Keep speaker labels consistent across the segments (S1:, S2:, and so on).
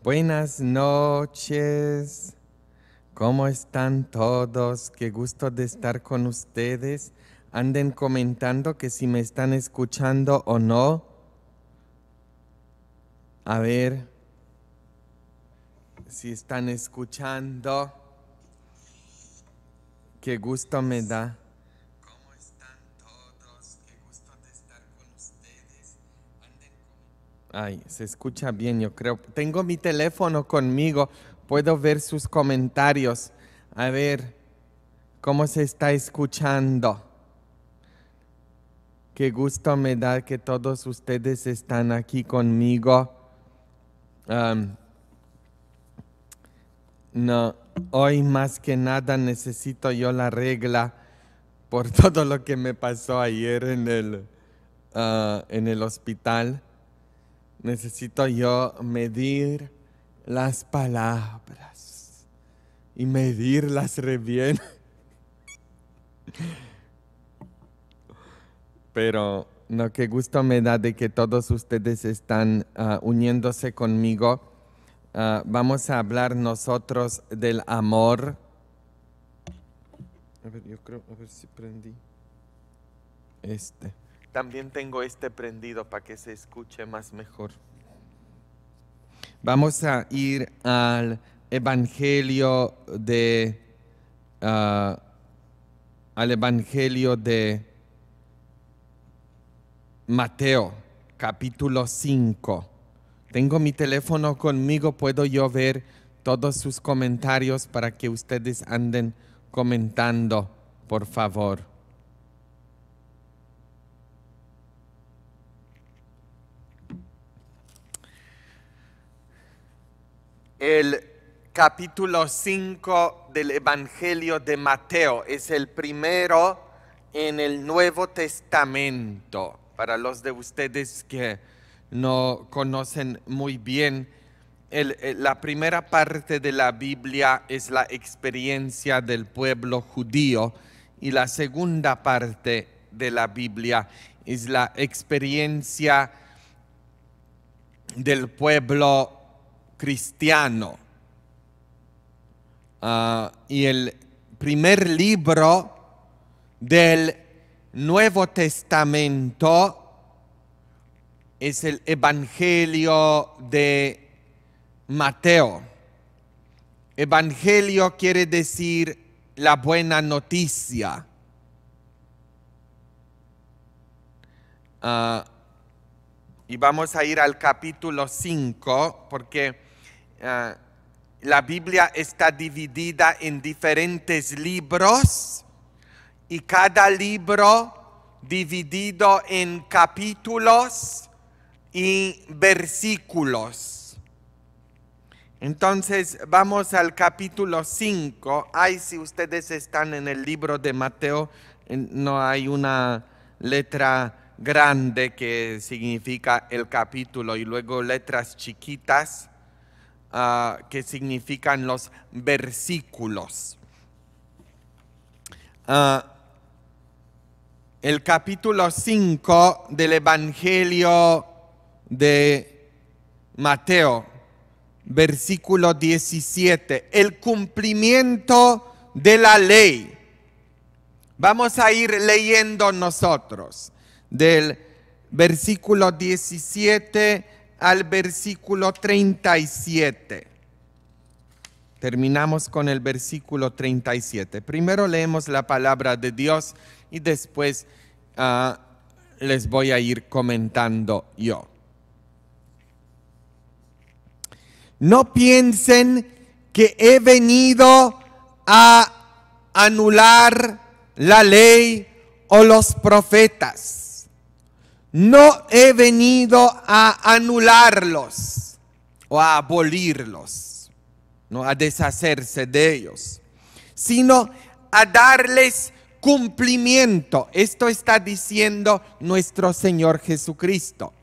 S1: Buenas noches. ¿Cómo están todos? Qué gusto de estar con ustedes. Anden comentando que si me están escuchando o no. A ver si están escuchando. Qué gusto me da. Ay, se escucha bien, yo creo. Tengo mi teléfono conmigo, puedo ver sus comentarios. A ver, ¿cómo se está escuchando? Qué gusto me da que todos ustedes están aquí conmigo. no, hoy más que nada necesito yo la regla por todo lo que me pasó ayer en el, ah, en el hospital necesito yo medir las palabras y medirlas re bien. Pero no, qué gusto me da de que todos ustedes están ah, uniéndose conmigo. Ah, vamos a hablar nosotros del amor. A ver, yo creo, a ver si prendí este. También tengo este prendido para que se escuche más mejor. Vamos a ir al Evangelio de ah, al Evangelio de Mateo, capítulo 5. Tengo mi teléfono conmigo, puedo yo ver todos sus comentarios para que ustedes anden comentando, por favor. el capítulo 5 del Evangelio de Mateo. Es el primero en el Nuevo Testamento. Para los de ustedes que no conocen muy bien, eh, la primera parte de la Biblia es la experiencia del pueblo judío y la segunda parte de la Biblia es la experiencia del pueblo cristiano. Ah, y el primer libro del Nuevo Testamento es el Evangelio de Mateo. Evangelio quiere decir la buena noticia. Ah, y vamos a ir al capítulo 5 porque Ah, la Biblia está dividida en diferentes libros y cada libro dividido en capítulos y versículos. Entonces vamos al capítulo 5. Ay, si ustedes están en el libro de Mateo, no hay una letra grande que significa el capítulo y luego letras chiquitas Qué ah, que significan los versículos. Ah, el capítulo 5 del Evangelio de Mateo, versículo 17, el cumplimiento de la ley. Vamos a ir leyendo nosotros del versículo 17 al versículo 37. Terminamos con el versículo 37. Primero leemos la palabra de Dios y después ah, les voy a ir comentando yo. No piensen que he venido a anular la ley o los profetas. No he venido a anularlos o a abolirlos, no a deshacerse de ellos, sino a darles cumplimiento. Esto está diciendo nuestro Señor Jesucristo.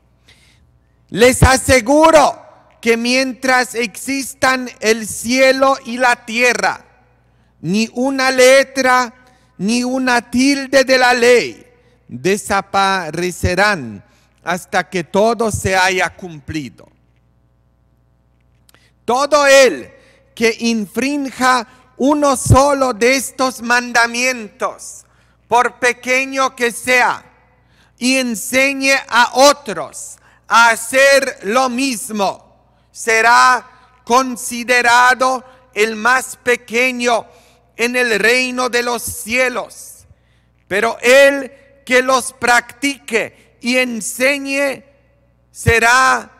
S1: Les aseguro que mientras existan el cielo y la tierra, ni una letra, ni una tilde de la ley, desaparecerán hasta que todo se haya cumplido. Todo el que infrinja uno solo de estos mandamientos, por pequeño que sea, y enseñe a otros a hacer lo mismo, será considerado el más pequeño en el reino de los cielos. Pero él que los practique y enseñe será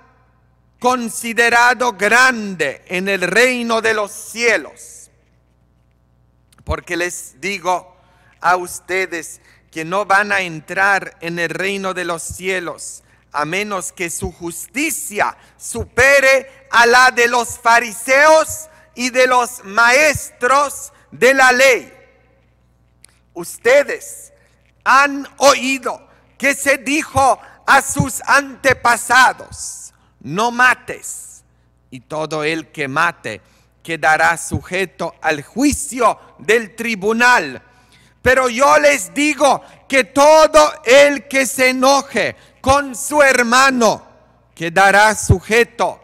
S1: considerado grande en el reino de los cielos. Porque les digo a ustedes que no van a entrar en el reino de los cielos a menos que su justicia supere a la de los fariseos y de los maestros de la ley. Ustedes han oído que se dijo a sus antepasados, no mates, y todo el que mate quedará sujeto al juicio del tribunal. Pero yo les digo que todo el que se enoje con su hermano quedará sujeto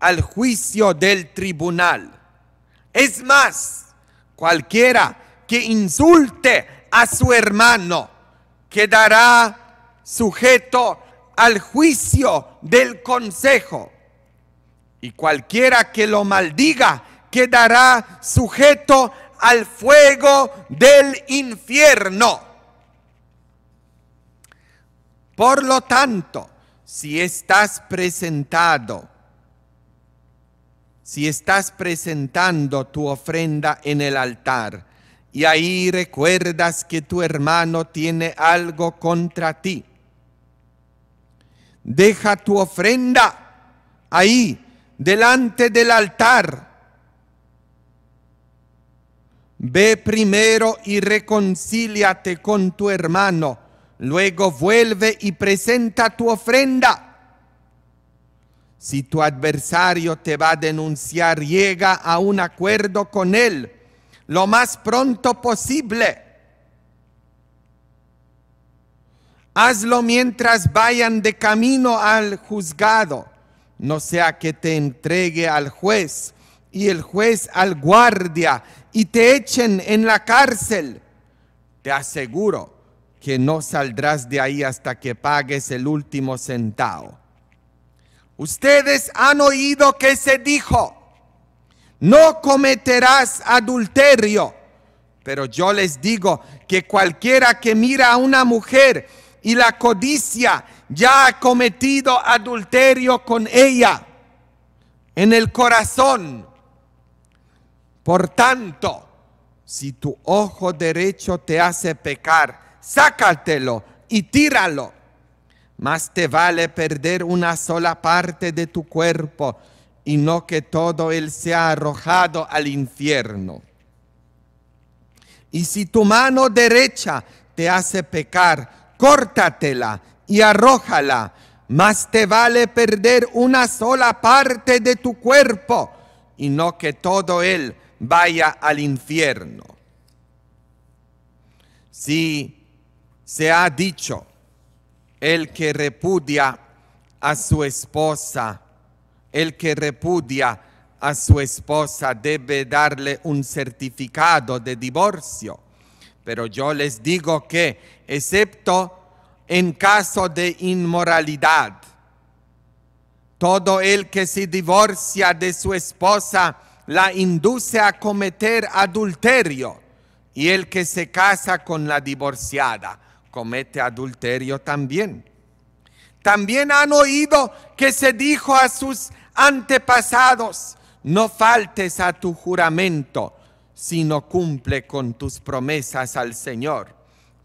S1: al juicio del tribunal. Es más, cualquiera que insulte a su hermano quedará sujeto al juicio del consejo. Y cualquiera que lo maldiga quedará sujeto al fuego del infierno. Por lo tanto, si estás presentado, si estás presentando tu ofrenda en el altar y ahí recuerdas que tu hermano tiene algo contra ti. Deja tu ofrenda ahí, delante del altar. Ve primero y reconcíliate con tu hermano. Luego vuelve y presenta tu ofrenda. Si tu adversario te va a denunciar, llega a un acuerdo con él lo más pronto posible. Hazlo mientras vayan de camino al juzgado, no sea que te entregue al juez y el juez al guardia y te echen en la cárcel. Te aseguro que no saldrás de ahí hasta que pagues el último centavo. Ustedes han oído que se dijo, no cometerás adulterio. Pero yo les digo que cualquiera que mira a una mujer y la codicia ya ha cometido adulterio con ella en el corazón. Por tanto, si tu ojo derecho te hace pecar, sácatelo y tíralo. Más te vale perder una sola parte de tu cuerpo y no que todo él sea arrojado al infierno. Y si tu mano derecha te hace pecar, córtatela y arrójala. Más te vale perder una sola parte de tu cuerpo y no que todo él vaya al infierno. Si se ha dicho, el que repudia a su esposa, el que repudia a su esposa debe darle un certificado de divorcio. Pero yo les digo que, excepto en caso de inmoralidad, todo el que se divorcia de su esposa la induce a cometer adulterio y el que se casa con la divorciada comete adulterio también. También han oído que se dijo a sus antepasados, no faltes a tu juramento, sino cumple con tus promesas al Señor.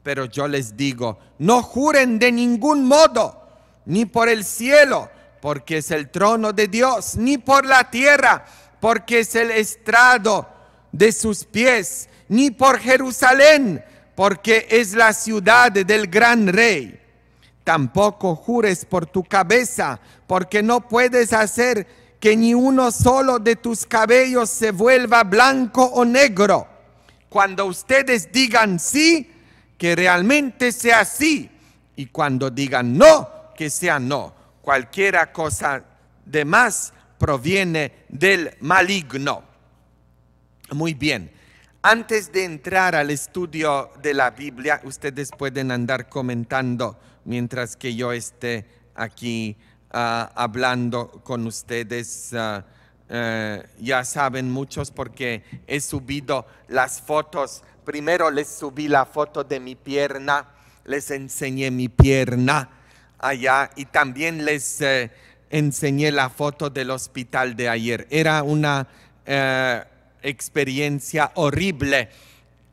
S1: Pero yo les digo, no juren de ningún modo, ni por el cielo, porque es el trono de Dios, ni por la tierra, porque es el estrado de sus pies, ni por Jerusalén, porque es la ciudad del gran rey. Tampoco jures por tu cabeza, porque no puedes hacer que ni uno solo de tus cabellos se vuelva blanco o negro. Cuando ustedes digan sí, que realmente sea sí. Y cuando digan no, que sea no. Cualquiera cosa de más proviene del maligno. Muy bien. Antes de entrar al estudio de la Biblia, ustedes pueden andar comentando mientras que yo esté aquí ah, hablando con ustedes. Ah, eh, ya saben muchos porque he subido las fotos. Primero les subí la foto de mi pierna, les enseñé mi pierna allá y también les eh, enseñé la foto del hospital de ayer. Era una eh, experiencia horrible.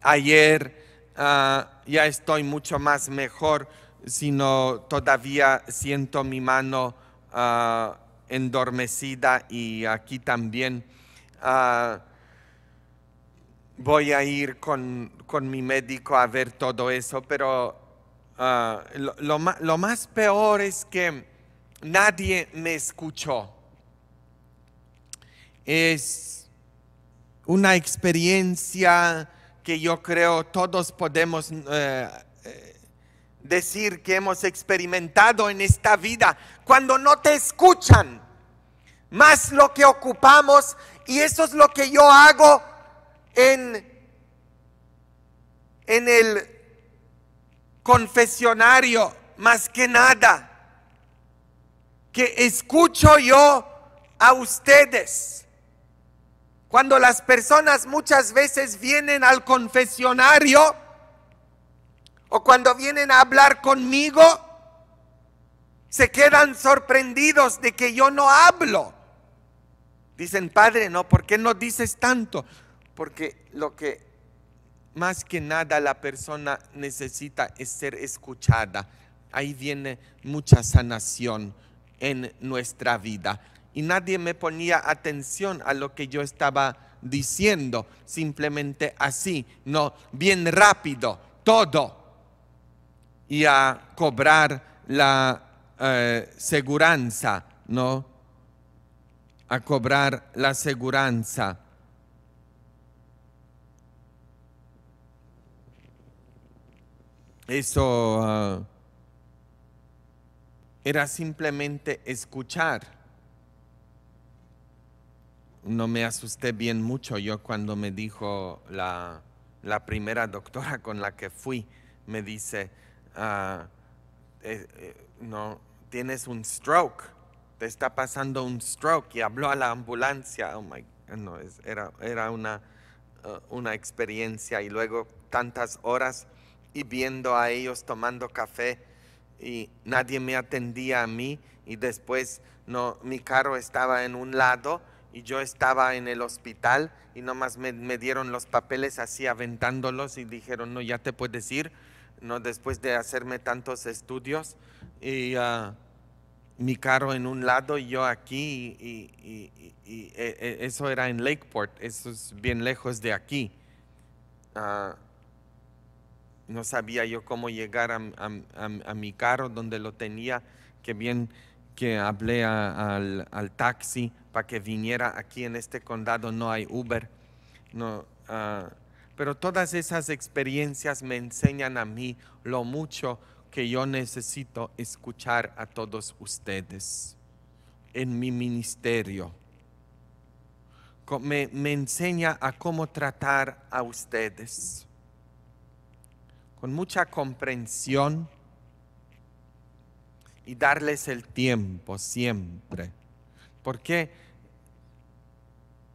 S1: Ayer ah, ya estoy mucho más mejor sino todavía siento mi mano ah, endormecida y aquí también. Ah, voy a ir con, mi médico a ver todo eso, pero ah, lo, más peor es que nadie me escuchó. Es una experiencia que yo creo todos podemos... Eh, decir que hemos experimentado en esta vida cuando no te escuchan. Más lo que ocupamos y eso es lo que yo hago en en el confesionario más que nada. Que escucho yo a ustedes. Cuando las personas muchas veces vienen al confesionario, o cuando vienen a hablar conmigo, se quedan sorprendidos de que yo no hablo. Dicen, Padre, no, ¿por qué no dices tanto? Porque lo que más que nada la persona necesita es ser escuchada. Ahí viene mucha sanación en nuestra vida. Y nadie me ponía atención a lo que yo estaba diciendo, simplemente así, no, bien rápido, todo y a cobrar la eh, seguranza, ¿no? A cobrar la seguranza. Eso ah, era simplemente escuchar no me asusté bien mucho yo cuando me dijo la, la, primera doctora con la que fui, me dice, Ah, eh, eh, no, tienes un stroke, te está pasando un stroke y habló a la ambulancia. Oh my, no, era, era una, uh, una experiencia y luego tantas horas y viendo a ellos tomando café y nadie me atendía a mí y después no, mi carro estaba en un lado y yo estaba en el hospital y nomás me, me dieron los papeles así aventándolos y dijeron, no, ya te puedes ir ¿no? después de hacerme tantos estudios y ah, mi carro en un lado y yo aquí, y, e, e, eso era en Lakeport, eso es bien lejos de aquí. Ah, no sabía yo cómo llegar a, mi carro donde lo tenía, que bien que hablé al, taxi para que viniera aquí en este condado, no hay Uber. No, ah, pero todas esas experiencias me enseñan a mí lo mucho que yo necesito escuchar a todos ustedes en mi ministerio. Me, me, enseña a cómo tratar a ustedes con mucha comprensión y darles el tiempo siempre. Porque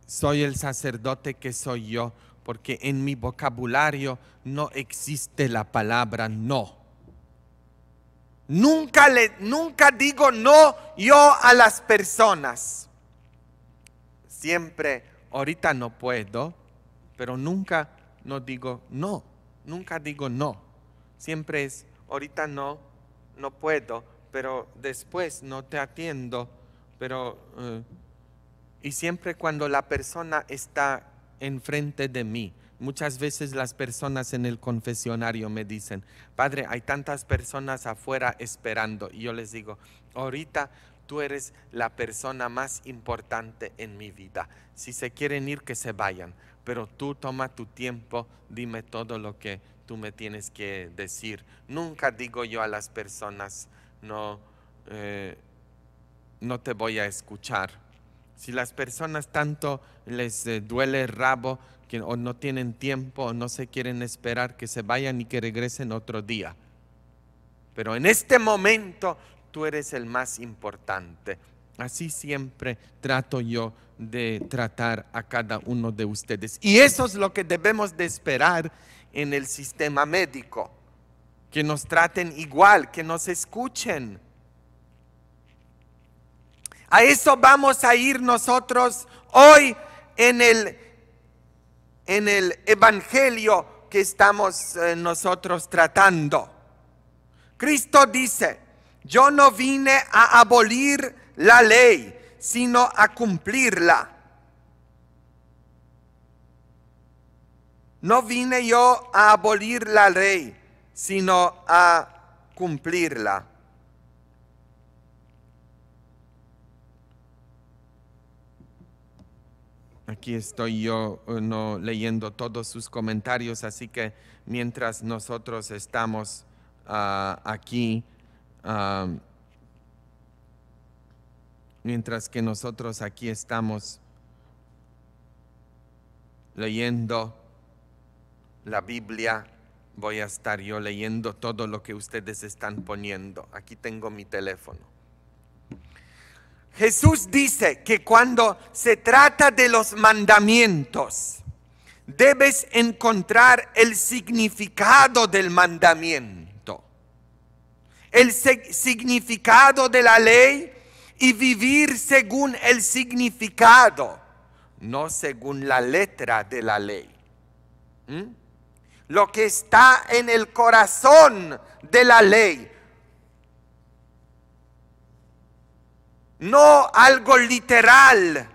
S1: soy el sacerdote que soy yo, porque en mi vocabulario no existe la palabra no. Nunca, le, nunca digo no yo a las personas. Siempre, ahorita no puedo, pero nunca no digo no. Nunca digo no. Siempre es, ahorita no, no puedo, pero después no te atiendo. Pero, eh, y siempre cuando la persona está enfrente de mí. Muchas veces las personas en el confesionario me dicen, Padre, hay tantas personas afuera esperando. Y yo les digo, ahorita tú eres la persona más importante en mi vida. Si se quieren ir, que se vayan. Pero tú toma tu tiempo, dime todo lo que tú me tienes que decir. Nunca digo yo a las personas, no, eh, no te voy a escuchar si las personas tanto les eh, duele el rabo que, o no tienen tiempo o no se quieren esperar que se vayan y que regresen otro día. Pero en este momento tú eres el más importante. Así siempre trato yo de tratar a cada uno de ustedes. Y eso es lo que debemos de esperar en el sistema médico. Que nos traten igual, que nos escuchen, a eso vamos a ir nosotros hoy en el, en el Evangelio que estamos eh, nosotros tratando. Cristo dice, yo no vine a abolir la ley, sino a cumplirla. No vine yo a abolir la ley, sino a cumplirla. Aquí estoy yo eh, no leyendo todos sus comentarios, así que mientras nosotros estamos ah, aquí, mientras que nosotros aquí estamos leyendo la Biblia, voy a estar yo leyendo todo lo que ustedes están poniendo. Aquí tengo mi teléfono. Jesús dice que cuando se trata de los mandamientos, debes encontrar el significado del mandamiento, el significado de la ley y vivir según el significado, no según la letra de la ley. ¿Mm? Lo que está en el corazón de la ley no algo literal.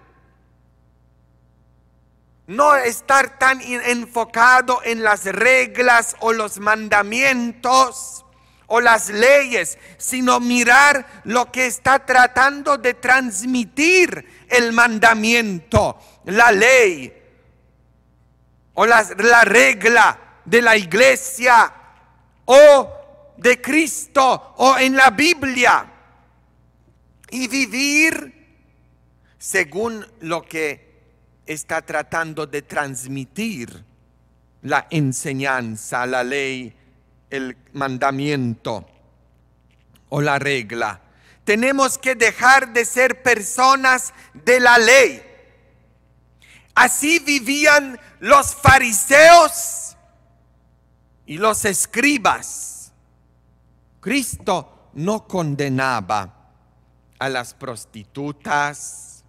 S1: No estar tan enfocado en las reglas o los mandamientos o las leyes, sino mirar lo que está tratando de transmitir el mandamiento, la ley o la, regla de la iglesia o de Cristo o en la Biblia y vivir según lo que está tratando de transmitir la enseñanza, la ley, el mandamiento o la regla. Tenemos que dejar de ser personas de la ley. Así vivían los fariseos y los escribas. Cristo no condenaba a las prostitutas,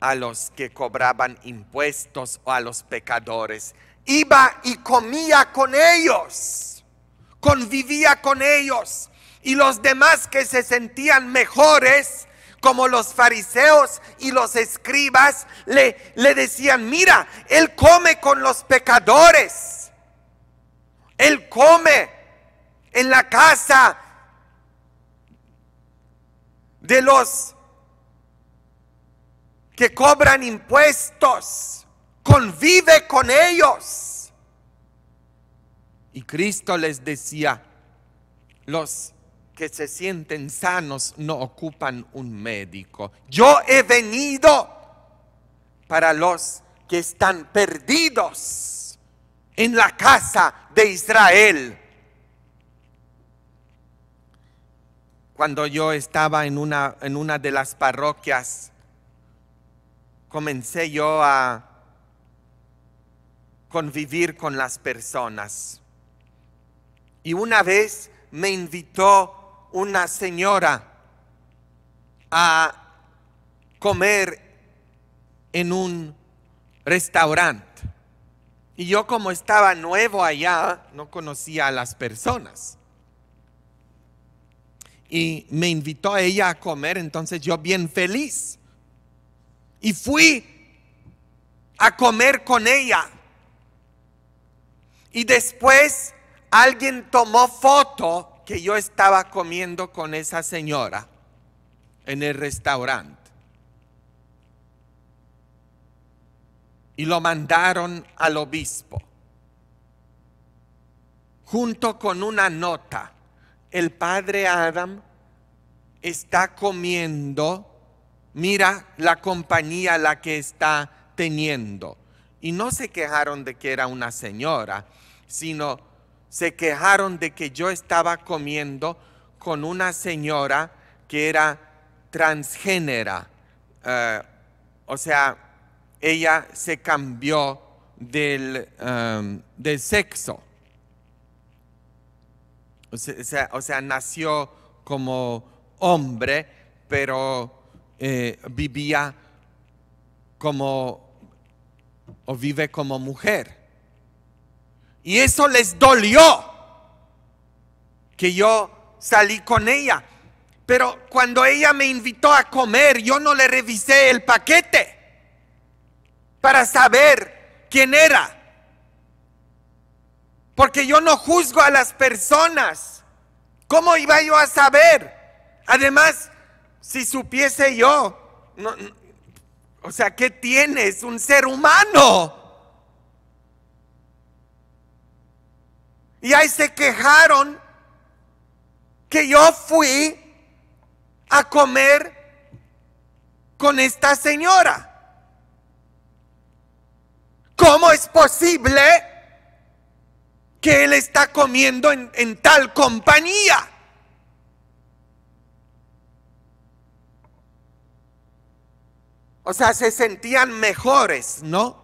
S1: a los que cobraban impuestos o a los pecadores. Iba y comía con ellos, convivía con ellos. Y los demás que se sentían mejores, como los fariseos y los escribas, le, le decían, mira, él come con los pecadores. Él come en la casa de los que cobran impuestos, convive con ellos. Y Cristo les decía, los que se sienten sanos no ocupan un médico. Yo he venido para los que están perdidos en la casa de Israel. cuando yo estaba en una, en una de las parroquias, comencé yo a convivir con las personas. Y una vez me invitó una señora a comer en un restaurante. Y yo como estaba nuevo allá, no conocía a las personas y me invitó a ella a comer, entonces yo bien feliz. Y fui a comer con ella. Y después alguien tomó foto que yo estaba comiendo con esa señora en el restaurante. Y lo mandaron al obispo junto con una nota el padre Adam está comiendo, mira la compañía la que está teniendo. Y no se quejaron de que era una señora, sino se quejaron de que yo estaba comiendo con una señora que era transgénera. Eh, o sea, ella se cambió del, eh, del sexo o sea, nació como hombre, pero eh, vivía como o vive como mujer. Y eso les dolió que yo salí con ella. Pero cuando ella me invitó a comer, yo no le revisé el paquete para saber quién era. Porque yo no juzgo a las personas. ¿Cómo iba yo a saber? Además, si supiese yo, o sea, ¿qué tienes? Un ser humano. Y ahí se quejaron que yo fui a comer con esta señora. ¿Cómo es posible que él está comiendo en, tal compañía. O sea, se sentían mejores, ¿no?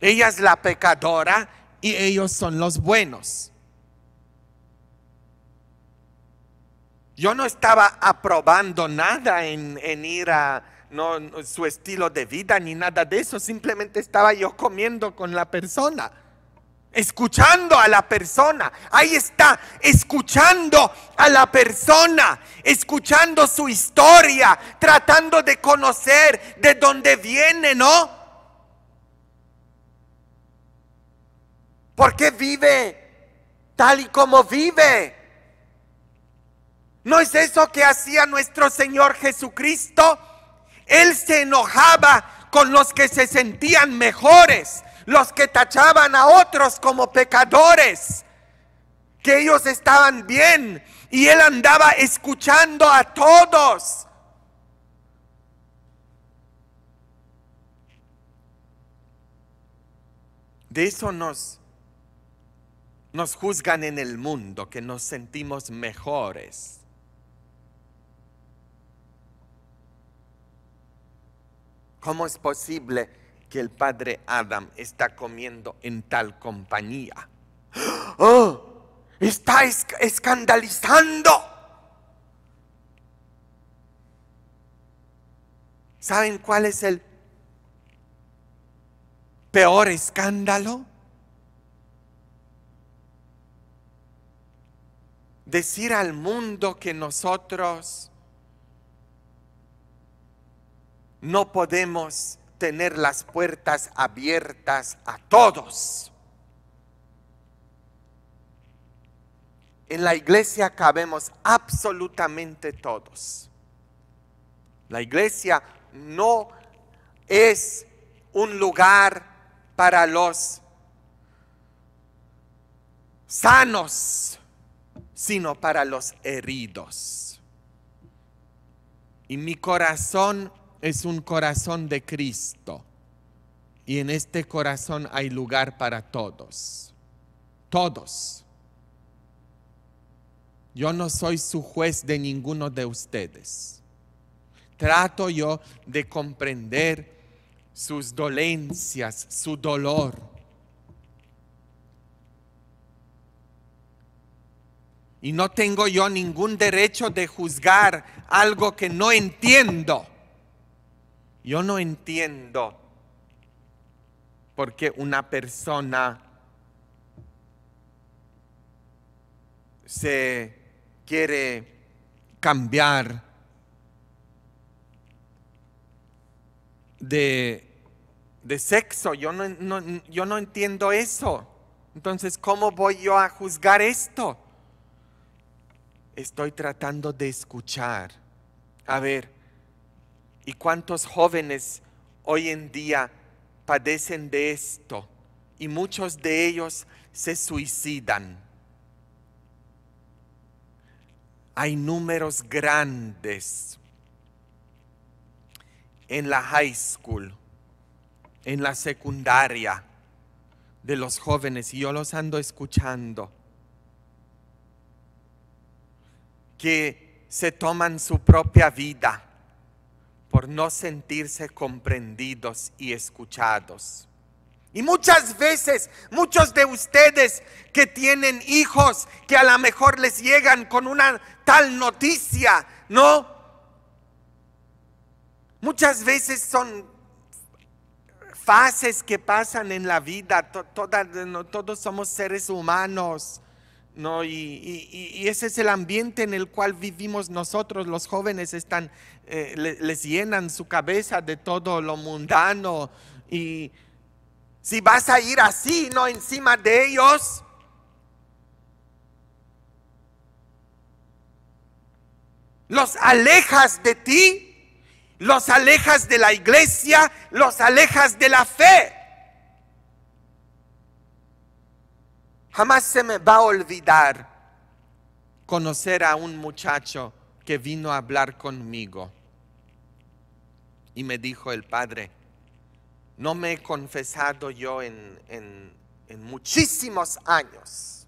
S1: Ella es la pecadora y ellos son los buenos. Yo no estaba aprobando nada en, ir a su estilo de vida ni nada de eso, simplemente estaba yo comiendo con la persona escuchando a la persona. Ahí está, escuchando a la persona, escuchando su historia, tratando de conocer de dónde viene, ¿no? ¿Por qué vive tal y como vive? ¿No es eso que hacía nuestro Señor Jesucristo? Él se enojaba con los que se sentían mejores, los que tachaban a otros como pecadores, que ellos estaban bien y él andaba escuchando a todos. De eso nos, nos juzgan en el mundo, que nos sentimos mejores. ¿Cómo es posible? que el padre Adam está comiendo en tal compañía. ¡Oh! Está escandalizando. ¿Saben cuál es el peor escándalo? Decir al mundo que nosotros no podemos tener las puertas abiertas a todos. En la iglesia cabemos absolutamente todos. La iglesia no es un lugar para los sanos, sino para los heridos. Y mi corazón es un corazón de Cristo. Y en este corazón hay lugar para todos. Todos. Yo no soy su juez de ninguno de ustedes. Trato yo de comprender sus dolencias, su dolor. Y no tengo yo ningún derecho de juzgar algo que no entiendo. Yo no entiendo por qué una persona se quiere cambiar de, sexo. Yo yo no entiendo eso. Entonces, ¿cómo voy yo a juzgar esto? Estoy tratando de escuchar. A ver, ¿Y cuántos jóvenes hoy en día padecen de esto? Y muchos de ellos se suicidan. Hay números grandes en la high school, en la secundaria de los jóvenes, y yo los ando escuchando, que se toman su propia vida por no sentirse comprendidos y escuchados. Y muchas veces, muchos de ustedes que tienen hijos que a lo mejor les llegan con una tal noticia, ¿no? Muchas veces son fases que pasan en la vida, todas, todos somos seres humanos. ¿no? Y, ese es el ambiente en el cual vivimos nosotros, los jóvenes están, eh, les llenan su cabeza de todo lo mundano. Y si vas a ir así, no encima de ellos, los alejas de ti, los alejas de la iglesia, los alejas de la fe. Jamás se me va a olvidar conocer a un muchacho que vino a hablar conmigo. Y me dijo el padre, no me he confesado yo en, en, en muchísimos años.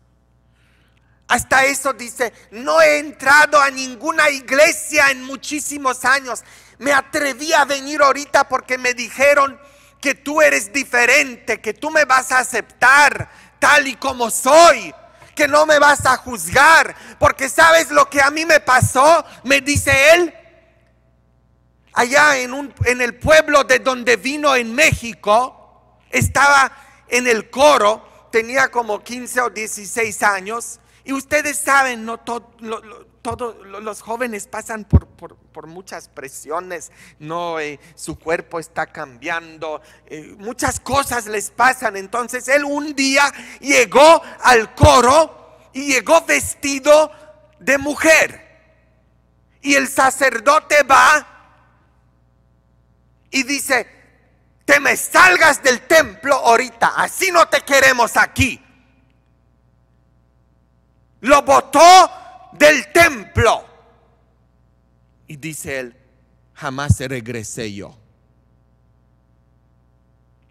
S1: Hasta eso dice, no he entrado a ninguna iglesia en muchísimos años. Me atreví a venir ahorita porque me dijeron que tú eres diferente, que tú me vas a aceptar, tal y como soy, que no me vas a juzgar, porque sabes lo que a mí me pasó, me dice él. Allá en, un, en el pueblo de donde vino en México, estaba en el coro, tenía como 15 o 16 años, y ustedes saben, no, todos los jóvenes pasan por, muchas presiones, no, eh, su cuerpo está cambiando, eh, muchas cosas les pasan. Entonces él un día llegó al coro y llegó vestido de mujer. Y el sacerdote va y dice, te me salgas del templo ahorita, así no te queremos aquí. Lo botó del templo. Y dice él, jamás regresé yo.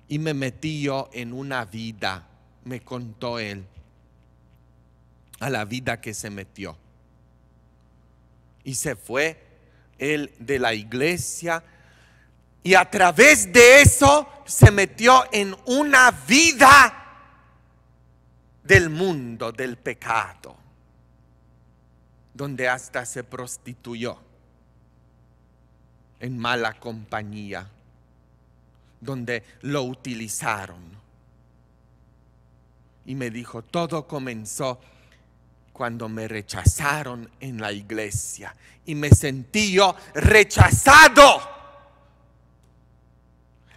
S1: Y me metí yo en una vida, me contó él, a la vida que se metió. Y se fue él de la iglesia y a través de eso se metió en una vida del mundo, del pecado donde hasta se prostituyó en mala compañía, donde lo utilizaron. Y me dijo, todo comenzó cuando me rechazaron en la iglesia y me sentí yo rechazado.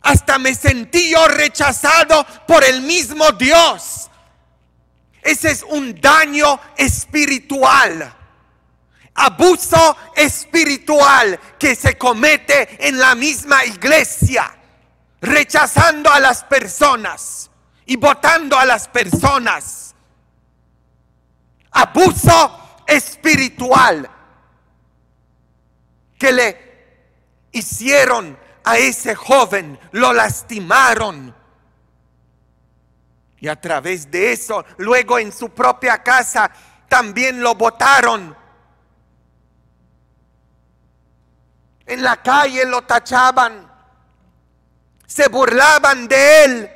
S1: Hasta me sentí yo rechazado por el mismo Dios. Ese es un daño espiritual abuso espiritual que se comete en la misma iglesia, rechazando a las personas y votando a las personas. Abuso espiritual que le hicieron a ese joven, lo lastimaron. Y a través de eso, luego en su propia casa también lo votaron en la calle lo tachaban, se burlaban de él.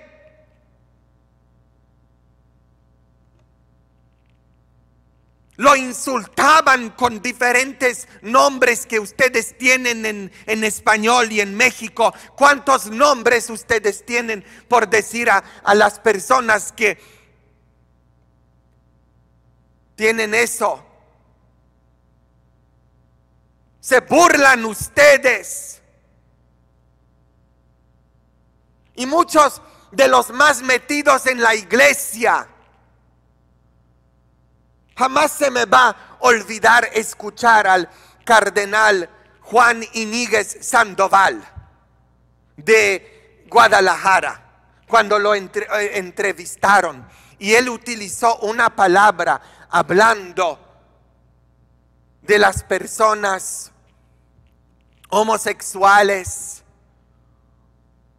S1: Lo insultaban con diferentes nombres que ustedes tienen en, en, español y en México. ¿Cuántos nombres ustedes tienen por decir a, a las personas que tienen eso? Se burlan ustedes. Y muchos de los más metidos en la iglesia. Jamás se me va a olvidar escuchar al cardenal Juan Iníguez Sandoval de Guadalajara cuando lo eh, entrevistaron y él utilizó una palabra hablando de las personas homosexuales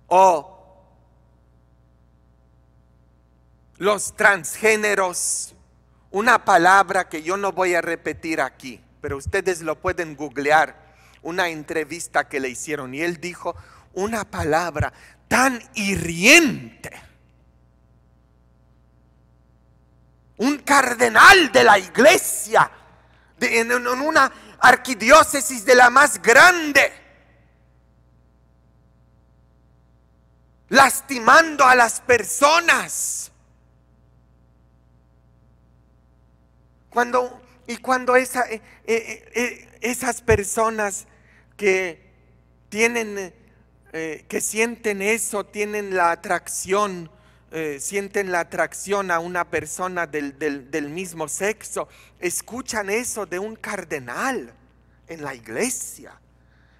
S1: o los transgéneros, una palabra que yo no voy a repetir aquí, pero ustedes lo pueden googlear, una entrevista que le hicieron y él dijo una palabra tan hiriente. Un cardenal de la iglesia en, una arquidiócesis de la más grande, lastimando a las personas. Cuando, y cuando eh, eh, eh, esas personas que tienen, que sienten eso, tienen la atracción eh, sienten la atracción a una persona del, mismo sexo, escuchan eso de un cardenal en la iglesia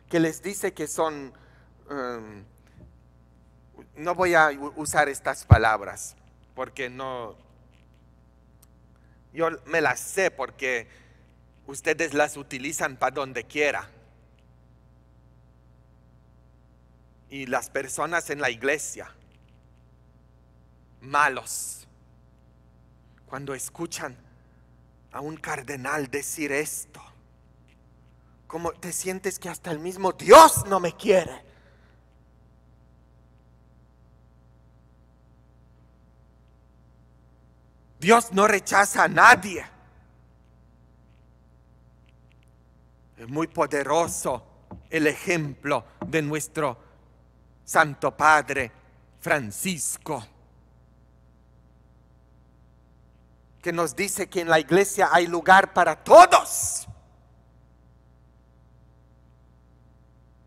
S1: que les dice que son, em, no voy a usar estas palabras porque no, yo me las sé porque ustedes las utilizan para donde quiera. Y las personas en la iglesia malos. Cuando escuchan a un cardenal decir esto, como te sientes que hasta el mismo Dios no me quiere. Dios no rechaza a nadie. Es muy poderoso el ejemplo de nuestro Santo Padre Francisco. que nos dice que en la iglesia hay lugar para todos.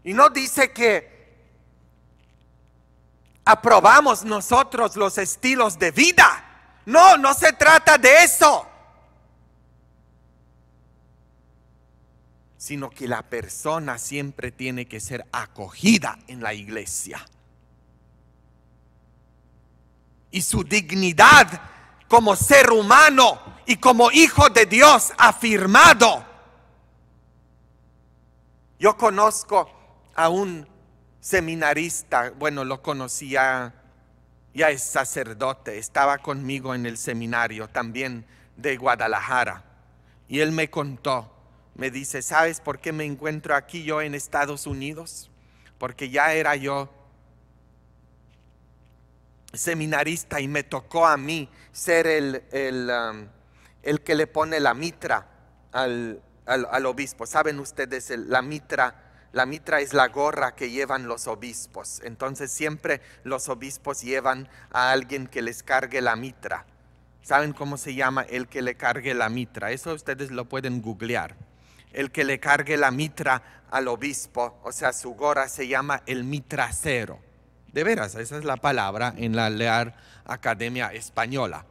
S1: Y no dice que aprobamos nosotros los estilos de vida. No, no se trata de eso. Sino que la persona siempre tiene que ser acogida en la iglesia. Y su dignidad como ser humano y como hijo de Dios afirmado. Yo conozco a un seminarista, bueno, lo conocía, ya es sacerdote, estaba conmigo en el seminario también de Guadalajara. Y él me contó, me dice, ¿sabes por qué me encuentro aquí yo en Estados Unidos? Porque ya era yo seminarista y me tocó a mí ser el, el, um, el que le pone la mitra al, al, obispo. Saben ustedes, la mitra. La mitra es la gorra que llevan los obispos. Entonces siempre los obispos llevan a alguien que les cargue la mitra. ¿Saben cómo se llama el que le cargue la mitra? Eso ustedes lo pueden googlear. El que le cargue la mitra al obispo, o sea, su gorra se llama el mitracero. De veras, esa es la palabra en la Lear Academia Española.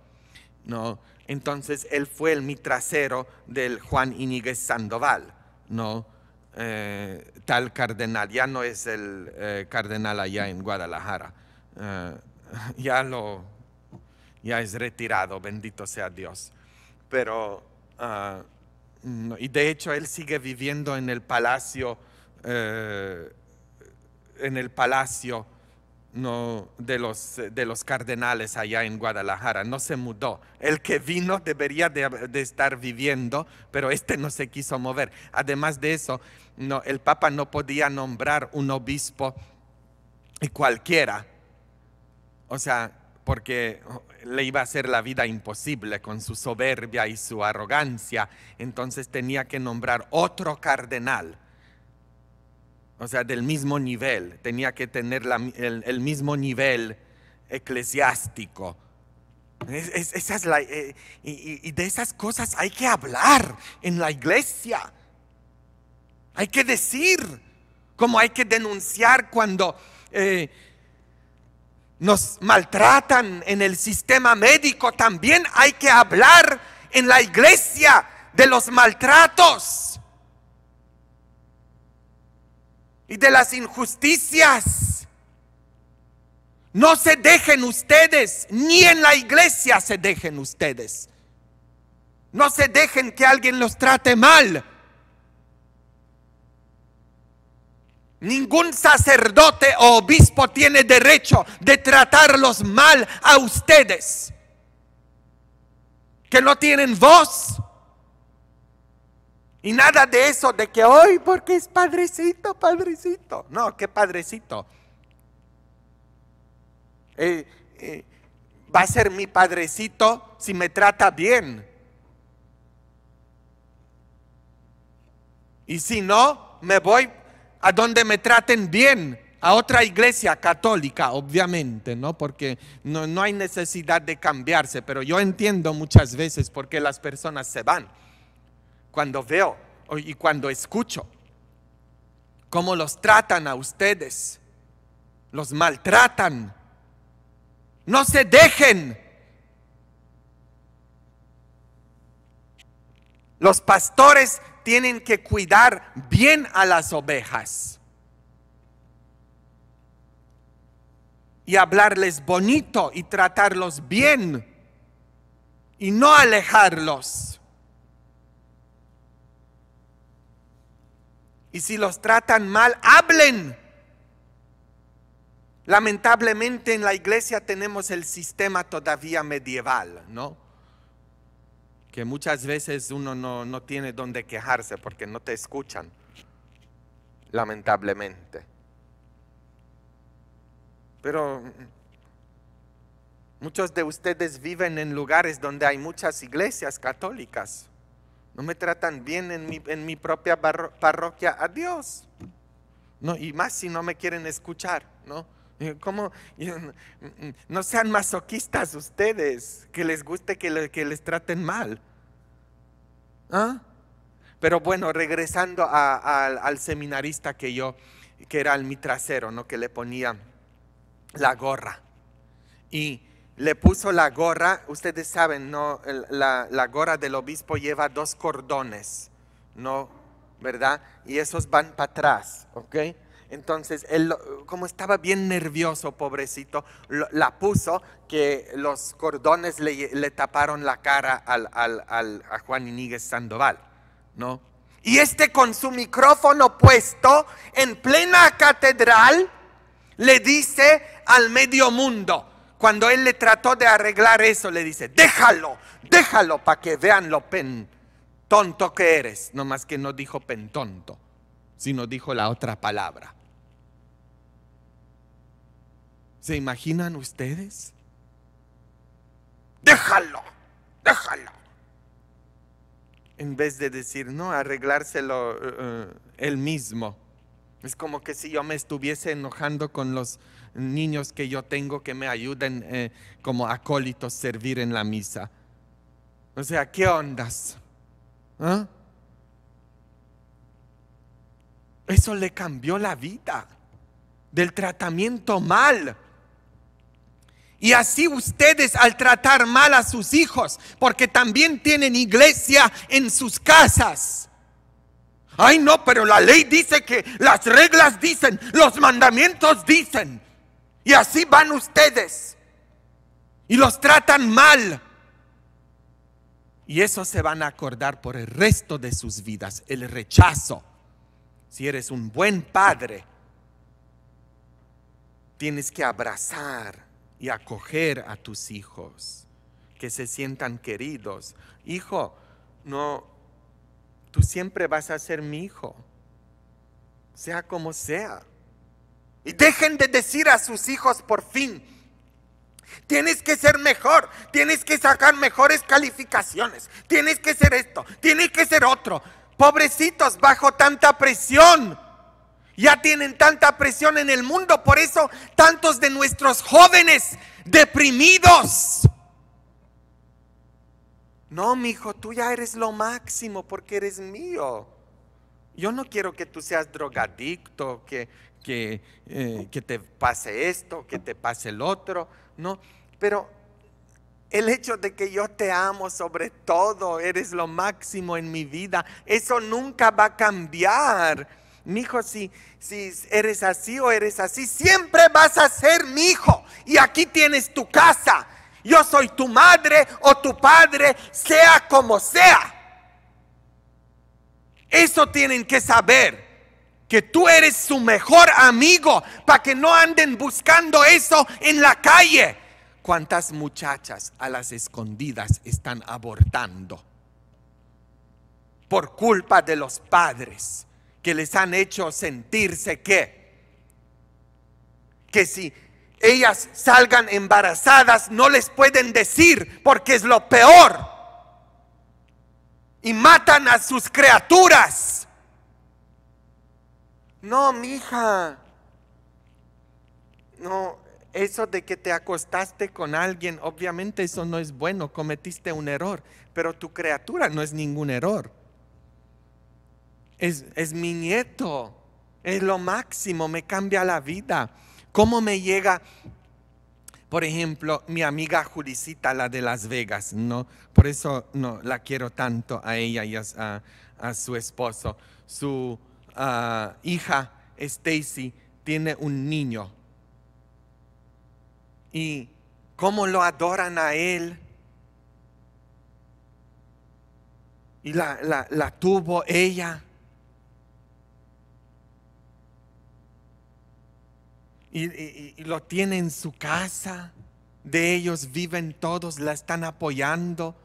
S1: ¿no? Entonces, él fue el mitrasero del Juan Iníguez Sandoval, ¿no? Eh, tal cardenal, ya no es el eh, cardenal allá en Guadalajara, eh, ya lo, ya es retirado, bendito sea Dios. Pero, ah, y de hecho él sigue viviendo en el palacio, en el palacio de, los, de los cardenales allá en Guadalajara, no se mudó. El que vino debería de, estar viviendo, pero este no se quiso mover. Además de eso, no, el Papa no podía nombrar un obispo y cualquiera, o sea, porque le iba a hacer la vida imposible con su soberbia y su arrogancia, entonces tenía que nombrar otro cardenal o sea, del mismo nivel, tenía que tener el, mismo nivel eclesiástico. Eh, y, de esas cosas hay que hablar en la iglesia. Hay que decir, cómo hay que denunciar cuando eh, nos maltratan en el sistema médico, también hay que hablar en la iglesia de los maltratos. y de las injusticias. No se dejen ustedes, ni en la iglesia se dejen ustedes. No se dejen que alguien los trate mal. Ningún sacerdote o obispo tiene derecho de tratarlos mal a ustedes, que no tienen voz, y nada de eso de que hoy, porque es padrecito, padrecito. No, qué padrecito. Eh, eh, va a ser mi padrecito si me trata bien. Y si no, me voy a donde me traten bien, a otra iglesia católica, obviamente, ¿no? Porque no, no hay necesidad de cambiarse, pero yo entiendo muchas veces por qué las personas se van cuando veo y cuando escucho cómo los tratan a ustedes, los maltratan. No se dejen. Los pastores tienen que cuidar bien a las ovejas y hablarles bonito y tratarlos bien y no alejarlos. Y si los tratan mal, hablen. Lamentablemente en la iglesia tenemos el sistema todavía medieval, ¿no? Que muchas veces uno no, tiene donde quejarse porque no te escuchan, lamentablemente. Pero muchos de ustedes viven en lugares donde hay muchas iglesias católicas no me tratan bien en mi, propia parroquia, adiós. No, y más si no me quieren escuchar, ¿no? Mm, mm, no sean masoquistas ustedes, que les guste que, les traten mal. ¿Ah? Pero bueno, regresando al seminarista que yo, que era el mi trasero, ¿no? Que le ponía la gorra. Y le puso la gorra, ustedes saben, ¿no? la, gorra del obispo lleva dos cordones, ¿no? ¿Verdad? Y esos van para atrás, ¿ok? Entonces, él, como estaba bien nervioso, pobrecito, la puso que los cordones le, taparon la cara al, a Juan Iníguez Sandoval, ¿no? Y este con su micrófono puesto en plena catedral le dice al medio mundo, cuando él le trató de arreglar eso, le dice, déjalo, déjalo para que vean lo pen tonto que eres. No más que no dijo pen tonto, sino dijo la otra palabra. ¿Se imaginan ustedes? Déjalo, déjalo. En vez de decir, no, arreglárselo eh, eh, él mismo. Es como que si yo me estuviese enojando con los niños que yo tengo que me ayuden eh, como acólitos a servir en la misa. O sea, ¿qué ondas? ¿Ah? Eso le cambió la vida del tratamiento mal. Y así ustedes al tratar mal a sus hijos, porque también tienen iglesia en sus casas. Ay, no, pero la ley dice que las reglas dicen, los mandamientos dicen. Y así van ustedes. Y los tratan mal. Y eso se van a acordar por el resto de sus vidas, el rechazo. Si eres un buen padre, tienes que abrazar y acoger a tus hijos, que se sientan queridos. Hijo, no tú siempre vas a ser mi hijo, sea como sea. Y dejen de decir a sus hijos por fin, tienes que ser mejor, tienes que sacar mejores calificaciones, tienes que ser esto, tienes que ser otro. Pobrecitos, bajo tanta presión. Ya tienen tanta presión en el mundo, por eso tantos de nuestros jóvenes deprimidos. No, mi hijo, tú ya eres lo máximo porque eres mío. Yo no quiero que tú seas drogadicto, que, eh, que, te pase esto, que te pase el otro. No, pero el hecho de que yo te amo sobre todo, eres lo máximo en mi vida, eso nunca va a cambiar. Mi hijo, si, si eres así o eres así, siempre vas a ser mi hijo. Y aquí tienes tu casa yo soy tu madre o tu padre, sea como sea. Eso tienen que saber. Que tú eres su mejor amigo para que no anden buscando eso en la calle. ¿Cuántas muchachas a las escondidas están abortando? Por culpa de los padres que les han hecho sentirse que, que si ellas salgan embarazadas, no les pueden decir porque es lo peor. Y matan a sus criaturas. No, mija. No, eso de que te acostaste con alguien, obviamente eso no es bueno, cometiste un error, pero tu criatura no es ningún error. Es, es mi nieto, es lo máximo, me cambia la vida ¿Cómo me llega, por ejemplo, mi amiga Julisita, la de Las Vegas? No, por eso no la quiero tanto a ella y a, su esposo. Su ah, hija Stacy tiene un niño. Y cómo lo adoran a él. Y la, la tuvo ella. y, lo tiene en su casa, de ellos viven todos, la están apoyando.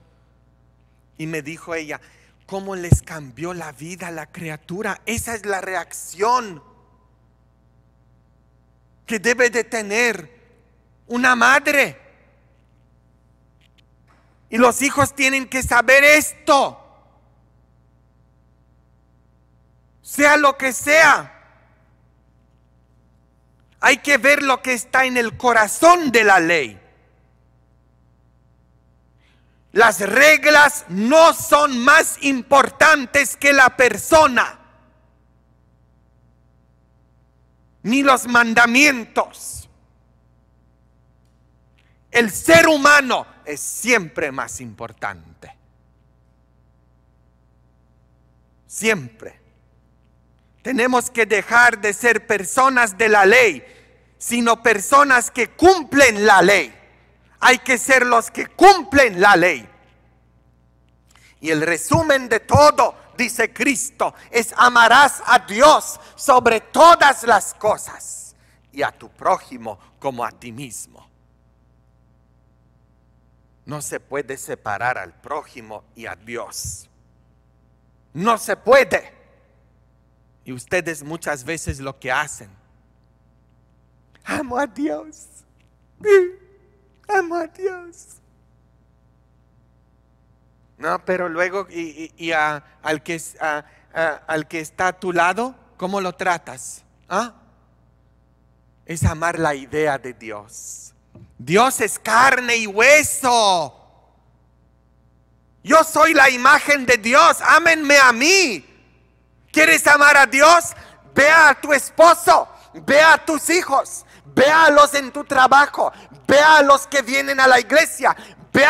S1: Y me dijo ella, ¿cómo les cambió la vida la criatura? Esa es la reacción que debe de tener una madre. Y los hijos tienen que saber esto. Sea lo que sea. Hay que ver lo que está en el corazón de la ley. Las reglas no son más importantes que la persona, ni los mandamientos. El ser humano es siempre más importante. Siempre. Tenemos que dejar de ser personas de la ley, sino personas que cumplen la ley. Hay que ser los que cumplen la ley. Y el resumen de todo, dice Cristo, es amarás a Dios sobre todas las cosas y a tu prójimo como a ti mismo. No se puede separar al prójimo y a Dios. No se puede. Y ustedes muchas veces lo que hacen. Amo a Dios. Amo a Dios. No, pero luego, y, al, que, al que está a tu lado, ¿cómo lo tratas? ¿Ah? Es amar la idea de Dios. Dios es carne y hueso. Yo soy la imagen de Dios. Ámenme a mí ¿Quieres amar a Dios? Ve a tu esposo, ve a tus hijos, ve en tu trabajo, ve a los que vienen a la iglesia, ve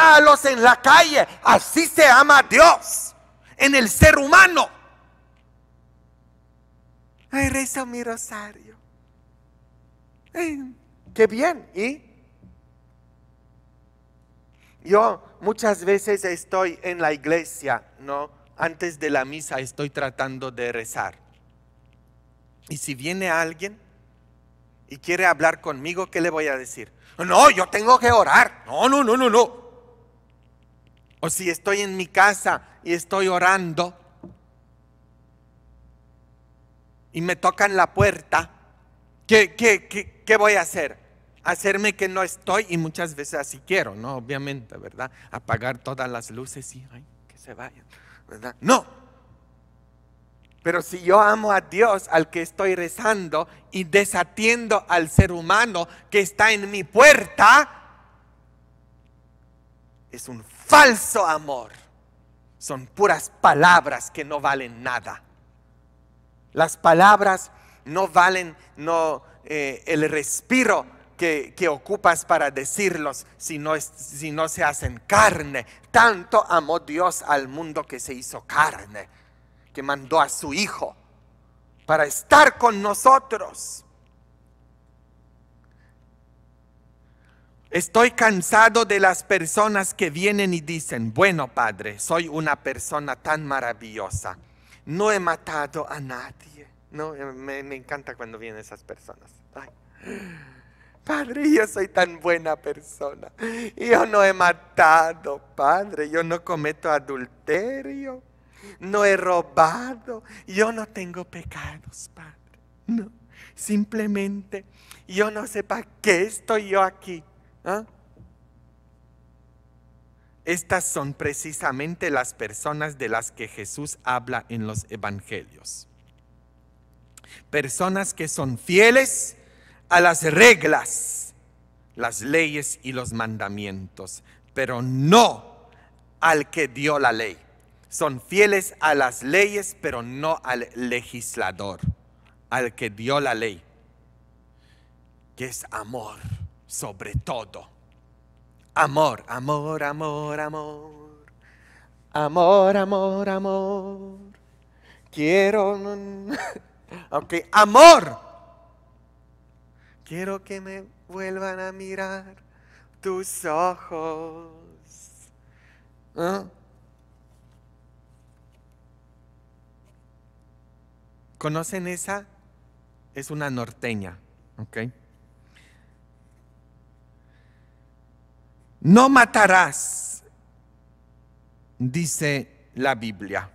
S1: en la calle. Así se ama a Dios en el ser humano. Ay, reza mi rosario. qué bien. ¿Y? Yo muchas veces estoy en la iglesia, ¿no? antes de la misa estoy tratando de rezar. Y si viene alguien y quiere hablar conmigo, ¿qué le voy a decir? No, yo tengo que orar. No, no, no, no, no. O si estoy en mi casa y estoy orando y me tocan la puerta, ¿qué, qué, voy a hacer? Hacerme que no estoy y muchas veces así quiero, ¿no? Obviamente, ¿verdad? Apagar todas las luces y que se vayan. No. Pero si yo amo a Dios al que estoy rezando y desatiendo al ser humano que está en mi puerta, es un falso amor. Son puras palabras que no valen nada. Las palabras no valen no, eh, el respiro que, ocupas para decirlos si no, si no se hacen carne. Tanto amó Dios al mundo que se hizo carne, que mandó a su Hijo para estar con nosotros. Estoy cansado de las personas que vienen y dicen, bueno Padre, soy una persona tan maravillosa, no he matado a nadie. No, me, me encanta cuando vienen esas personas. Padre, yo soy tan buena persona. Yo no he matado, Padre. Yo no cometo adulterio. No he robado. Yo no tengo pecados, Padre. No. Simplemente yo no sé para qué estoy yo aquí. ¿ah? Estas son precisamente las personas de las que Jesús habla en los evangelios. Personas que son fieles a las reglas, las leyes y los mandamientos, pero no al que dio la ley. Son fieles a las leyes, pero no al legislador, al que dio la ley, que es amor sobre todo. Amor, amor, amor, amor. Amor, amor, amor. Quiero... Ok, amor Quiero que me vuelvan a mirar tus ojos. ¿Ah? ¿Conocen esa? Es una norteña, ¿ok? No matarás, dice la Biblia.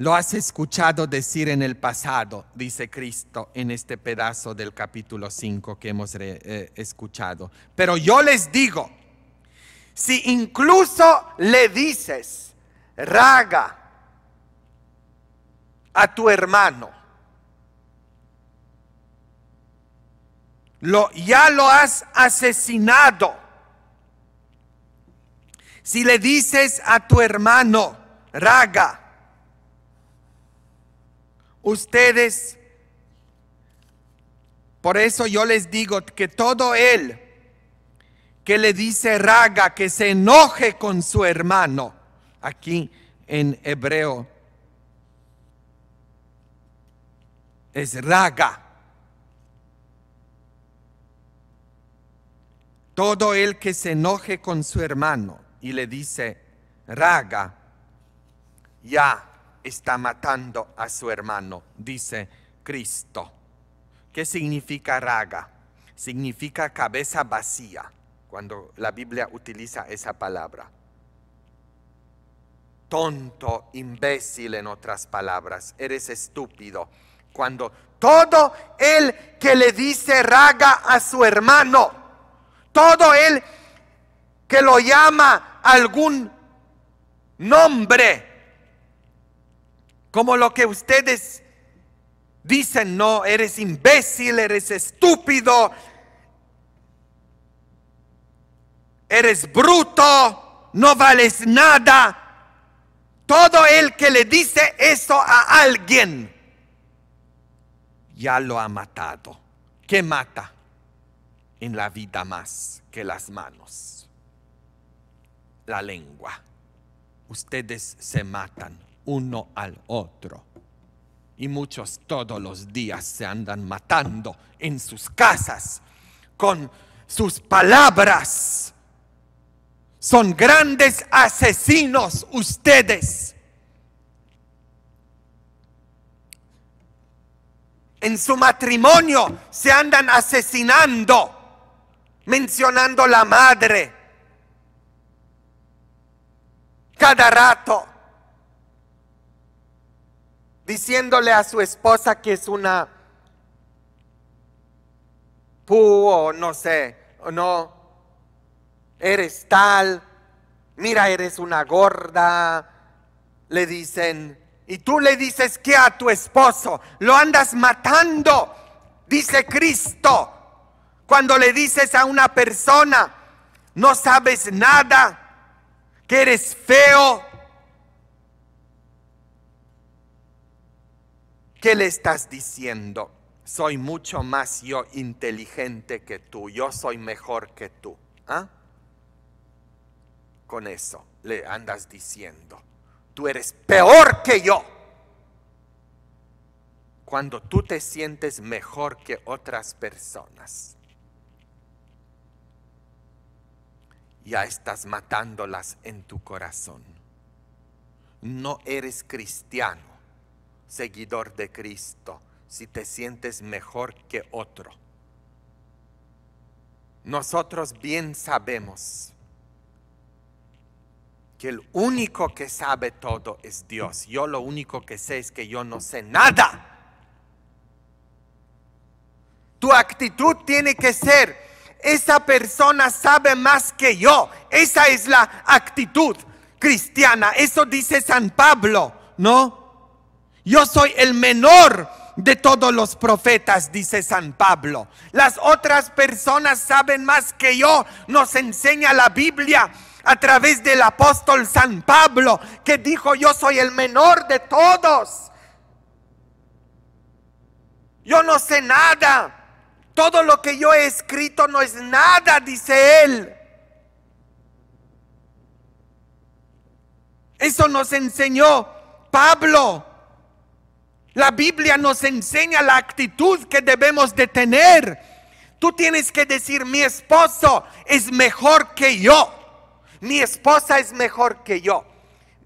S1: Lo has escuchado decir en el pasado, dice Cristo en este pedazo del capítulo 5 que hemos eh, escuchado. Pero yo les digo, si incluso le dices, raga a tu hermano, lo, ya lo has asesinado. Si le dices a tu hermano, raga, ustedes. Por eso yo les digo que todo él que le dice raga, que se enoje con su hermano, aquí en hebreo, es raga. Todo el que se enoje con su hermano y le dice raga, ya está matando a su hermano, dice Cristo. ¿Qué significa raga? Significa cabeza vacía, cuando la Biblia utiliza esa palabra. Tonto, imbécil en otras palabras, eres estúpido. Cuando todo el que le dice raga a su hermano, todo el que lo llama algún nombre como lo que ustedes dicen, no, eres imbécil, eres estúpido, eres bruto, no vales nada. Todo el que le dice eso a alguien, ya lo ha matado. ¿Qué mata en la vida más que las manos? La lengua. Ustedes se matan uno al otro. Y muchos todos los días se andan matando en sus casas con sus palabras. Son grandes asesinos ustedes. En su matrimonio se andan asesinando, mencionando la madre cada rato diciéndole a su esposa que es una pú o no sé, o no, eres tal, mira, eres una gorda, le dicen, y tú le dices que a tu esposo lo andas matando, dice Cristo. Cuando le dices a una persona, no sabes nada, que eres feo, ¿Qué le estás diciendo? Soy mucho más yo inteligente que tú, yo soy mejor que tú. ¿ah? Con eso le andas diciendo, tú eres peor que yo. Cuando tú te sientes mejor que otras personas, ya estás matándolas en tu corazón. No eres cristiano seguidor de Cristo si te sientes mejor que otro. Nosotros bien sabemos que el único que sabe todo es Dios. Yo lo único que sé es que yo no sé nada. Tu actitud tiene que ser, esa persona sabe más que yo. Esa es la actitud cristiana. Eso dice San Pablo, ¿no? Yo soy el menor de todos los profetas, dice San Pablo. Las otras personas saben más que yo, nos enseña la Biblia a través del apóstol San Pablo, que dijo, yo soy el menor de todos. Yo no sé nada. Todo lo que yo he escrito no es nada, dice él. Eso nos enseñó Pablo. La Biblia nos enseña la actitud que debemos de tener. Tú tienes que decir, mi esposo es mejor que yo. Mi esposa es mejor que yo.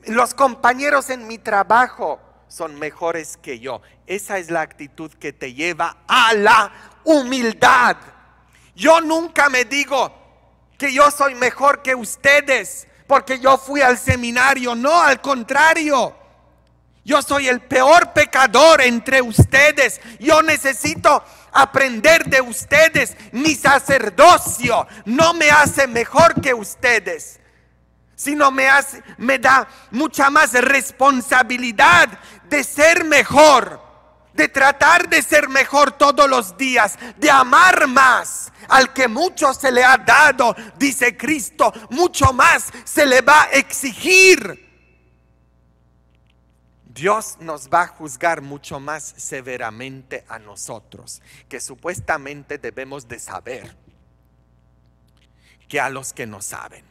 S1: Los compañeros en mi trabajo son mejores que yo. Esa es la actitud que te lleva a la humildad. Yo nunca me digo que yo soy mejor que ustedes porque yo fui al seminario. No, al contrario. Yo soy el peor pecador entre ustedes. Yo necesito aprender de ustedes. Mi sacerdocio no me hace mejor que ustedes, sino me, hace, me da mucha más responsabilidad de ser mejor, de tratar de ser mejor todos los días, de amar más. Al que mucho se le ha dado, dice Cristo, mucho más se le va a exigir. Dios nos va a juzgar mucho más severamente a nosotros, que supuestamente debemos de saber, que a los que no saben.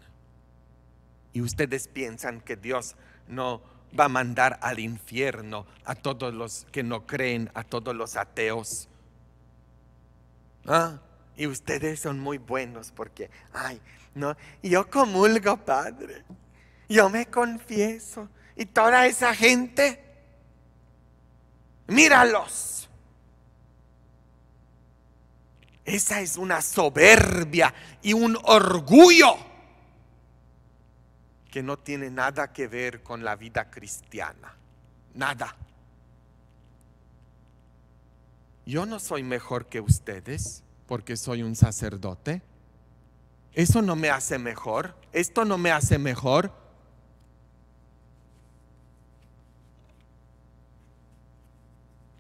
S1: Y ustedes piensan que Dios no va a mandar al infierno a todos los que no creen, a todos los ateos. ¿Ah? Y ustedes son muy buenos porque, ay, no, yo comulgo, Padre, yo me confieso, y toda esa gente, míralos. Esa es una soberbia y un orgullo que no tiene nada que ver con la vida cristiana. Nada. Yo no soy mejor que ustedes porque soy un sacerdote. Eso no me hace mejor. Esto no me hace mejor.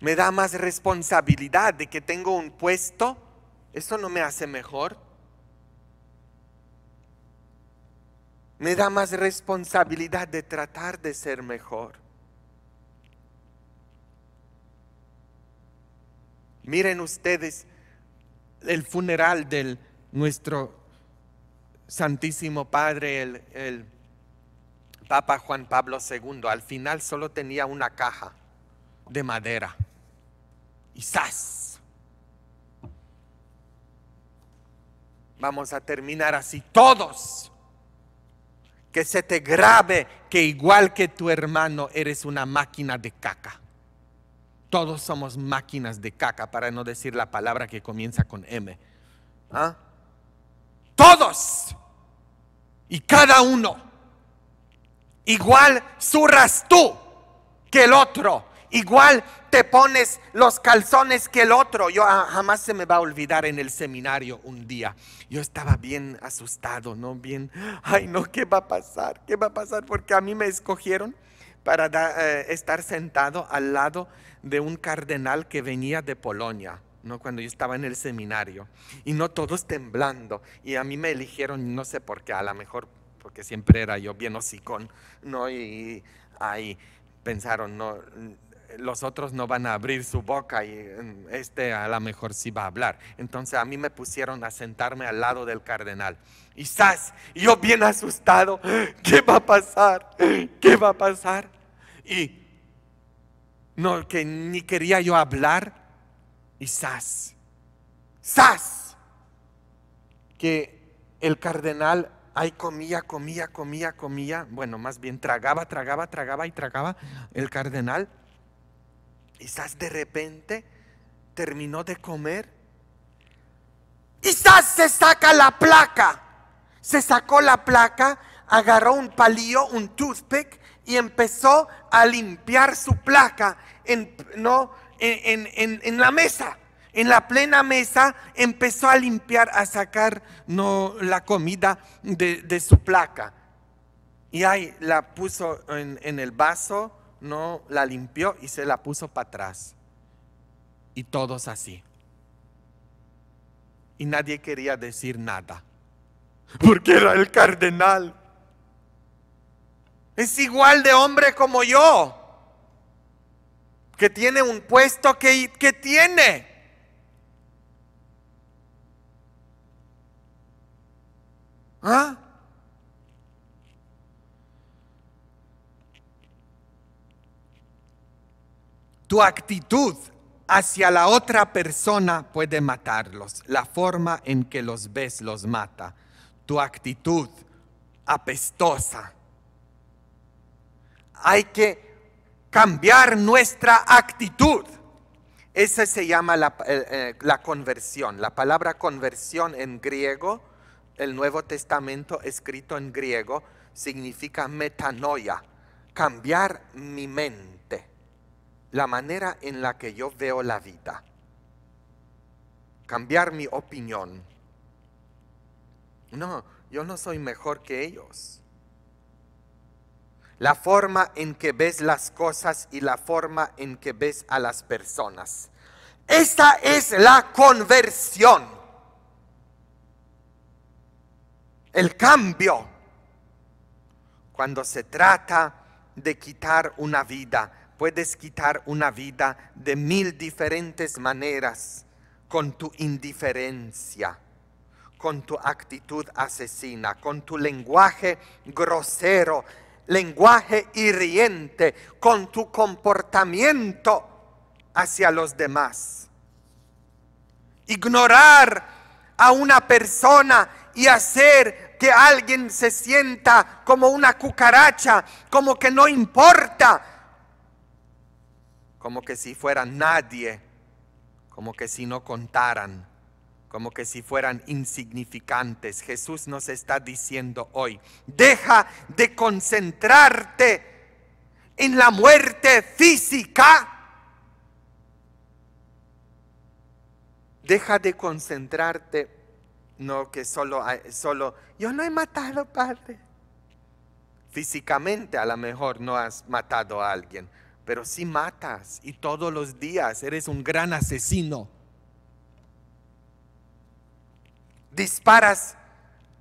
S1: me da más responsabilidad de que tengo un puesto, eso no me hace mejor. Me da más responsabilidad de tratar de ser mejor. Miren ustedes el funeral de nuestro Santísimo Padre, el, Papa Juan Pablo II. Al final solo tenía una caja de madera. Quizás, Vamos a terminar así todos. Que se te grabe que igual que tu hermano eres una máquina de caca. Todos somos máquinas de caca, para no decir la palabra que comienza con M. ¿Ah? Todos y cada uno. Igual zurras tú que el otro igual te pones los calzones que el otro. Yo ah, jamás se me va a olvidar en el seminario un día. Yo estaba bien asustado, ¿no? Bien, ay, no, ¿qué va a pasar? ¿Qué va a pasar? Porque a mí me escogieron para eh, estar sentado al lado de un cardenal que venía de Polonia. ¿no? cuando yo estaba en el seminario y no todos temblando y a mí me eligieron no sé por qué a lo mejor porque siempre era yo bien hocicón no y ahí pensaron no los otros no van a abrir su boca y mm, este a lo mejor sí va a hablar. Entonces a mí me pusieron a sentarme al lado del cardenal. Y sas, yo bien asustado, ¿qué va a pasar? ¿Qué va a pasar? Y no, que ni quería yo hablar. Y ¡Sas! ¡Sas! Que el cardenal ahí comía, comía, comía, comía. Bueno, más bien tragaba, tragaba, tragaba y tragaba el cardenal. Quizás de repente terminó de comer. Quizás se saca la placa. Se sacó la placa, agarró un palillo, un toothpick y empezó a limpiar su placa en, ¿no? en, la mesa. En la plena mesa empezó a limpiar, a sacar ¿no? la comida de, de su placa. Y ahí la puso en el vaso, no la limpió y se la puso para atrás. Y todos así. Y nadie quería decir nada. Porque era el cardenal. Es igual de hombre como yo. Que tiene un puesto que, que tiene. ¿Ah? tu actitud hacia la otra persona puede matarlos. La forma en que los ves los mata. Tu actitud apestosa. Hay que cambiar nuestra actitud. Esa se llama la, eh, eh, la, conversión. La palabra conversión en griego, el Nuevo Testamento escrito en griego, significa metanoia, cambiar mi mente la manera en la que yo veo la vida, cambiar mi opinión. No, yo no soy mejor que ellos. La forma en que ves las cosas y la forma en que ves a las personas. Esta es la conversión. El cambio. Cuando se trata de quitar una vida puedes quitar una vida de mil diferentes maneras con tu indiferencia, con tu actitud asesina, con tu lenguaje grosero, lenguaje hiriente, con tu comportamiento hacia los demás. Ignorar a una persona y hacer que alguien se sienta como una cucaracha, como que no importa, como que si fueran nadie, como que si no contaran, como que si fueran insignificantes. Jesús nos está diciendo hoy, deja de concentrarte en la muerte física. Deja de concentrarte, no que solo, solo, yo no he matado, Padre. Físicamente a lo mejor no has matado a alguien, pero si matas y todos los días eres un gran asesino. Disparas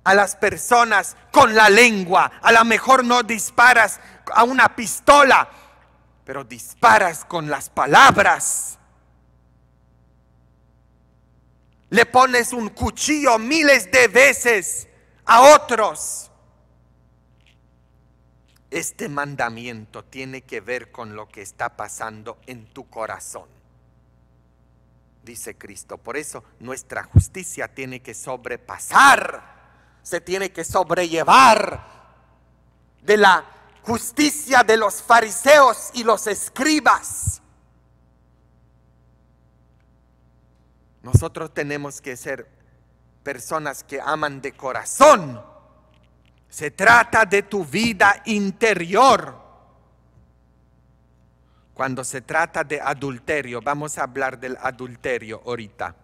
S1: a las personas con la lengua, a lo mejor no disparas a una pistola, pero disparas con las palabras. Le pones un cuchillo miles de veces a otros este mandamiento tiene que ver con lo que está pasando en tu corazón, dice Cristo. Por eso nuestra justicia tiene que sobrepasar, se tiene que sobrellevar de la justicia de los fariseos y los escribas. Nosotros tenemos que ser personas que aman de corazón se trata de tu vida interior. Cuando se trata de adulterio, vamos a hablar del adulterio ahorita.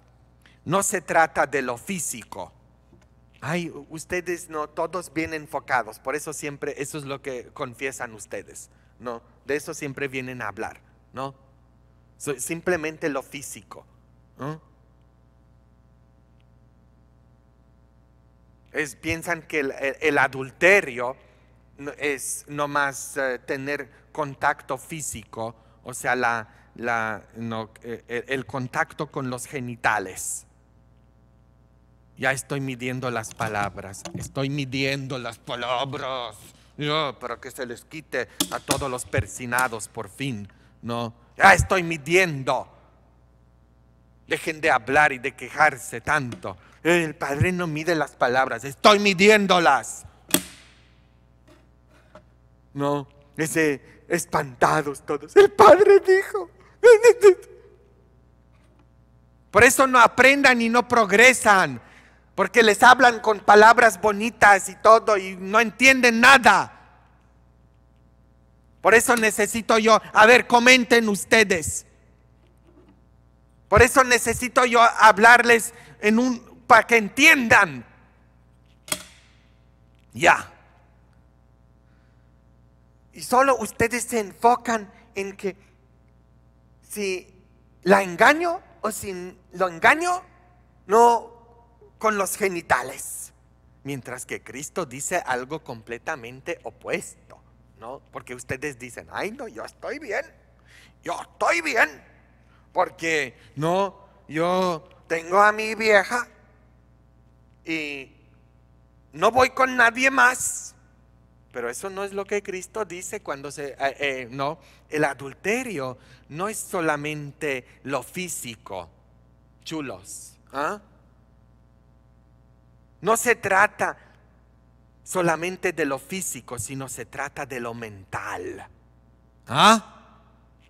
S1: No se trata de lo físico. Ay, ustedes no, todos bien enfocados, por eso siempre, eso es lo que confiesan ustedes, ¿no? De eso siempre vienen a hablar, ¿no? simplemente lo físico, ¿no? piensan que el, adulterio es no más eh, tener contacto físico, o sea, la, e, e, el, contacto con los genitales. Ya estoy midiendo las palabras, estoy midiendo las palabras. para que se les quite a todos los persinados por fin. No, ya estoy midiendo. Dejen de hablar y de quejarse tanto. El Padre no mide las palabras, estoy midiéndolas. No, ese espantados todos. El Padre dijo. Por eso no aprendan y no progresan, porque les hablan con palabras bonitas y todo y no entienden nada. Por eso necesito yo, a ver, comenten ustedes. Por eso necesito yo hablarles en un para que entiendan. Ya. Y solo ustedes se enfocan en que si la engaño o si lo engaño, no con los genitales. Mientras que Cristo dice algo completamente opuesto, ¿no? Porque ustedes dicen, ay no, yo estoy bien, yo estoy bien, porque no, yo tengo a mi vieja y no voy con nadie más. Pero eso no es lo que Cristo dice cuando se... Eh, eh, no, el adulterio no es solamente lo físico, chulos. ¿ah? No se trata solamente de lo físico, sino se trata de lo mental. ¿Ah?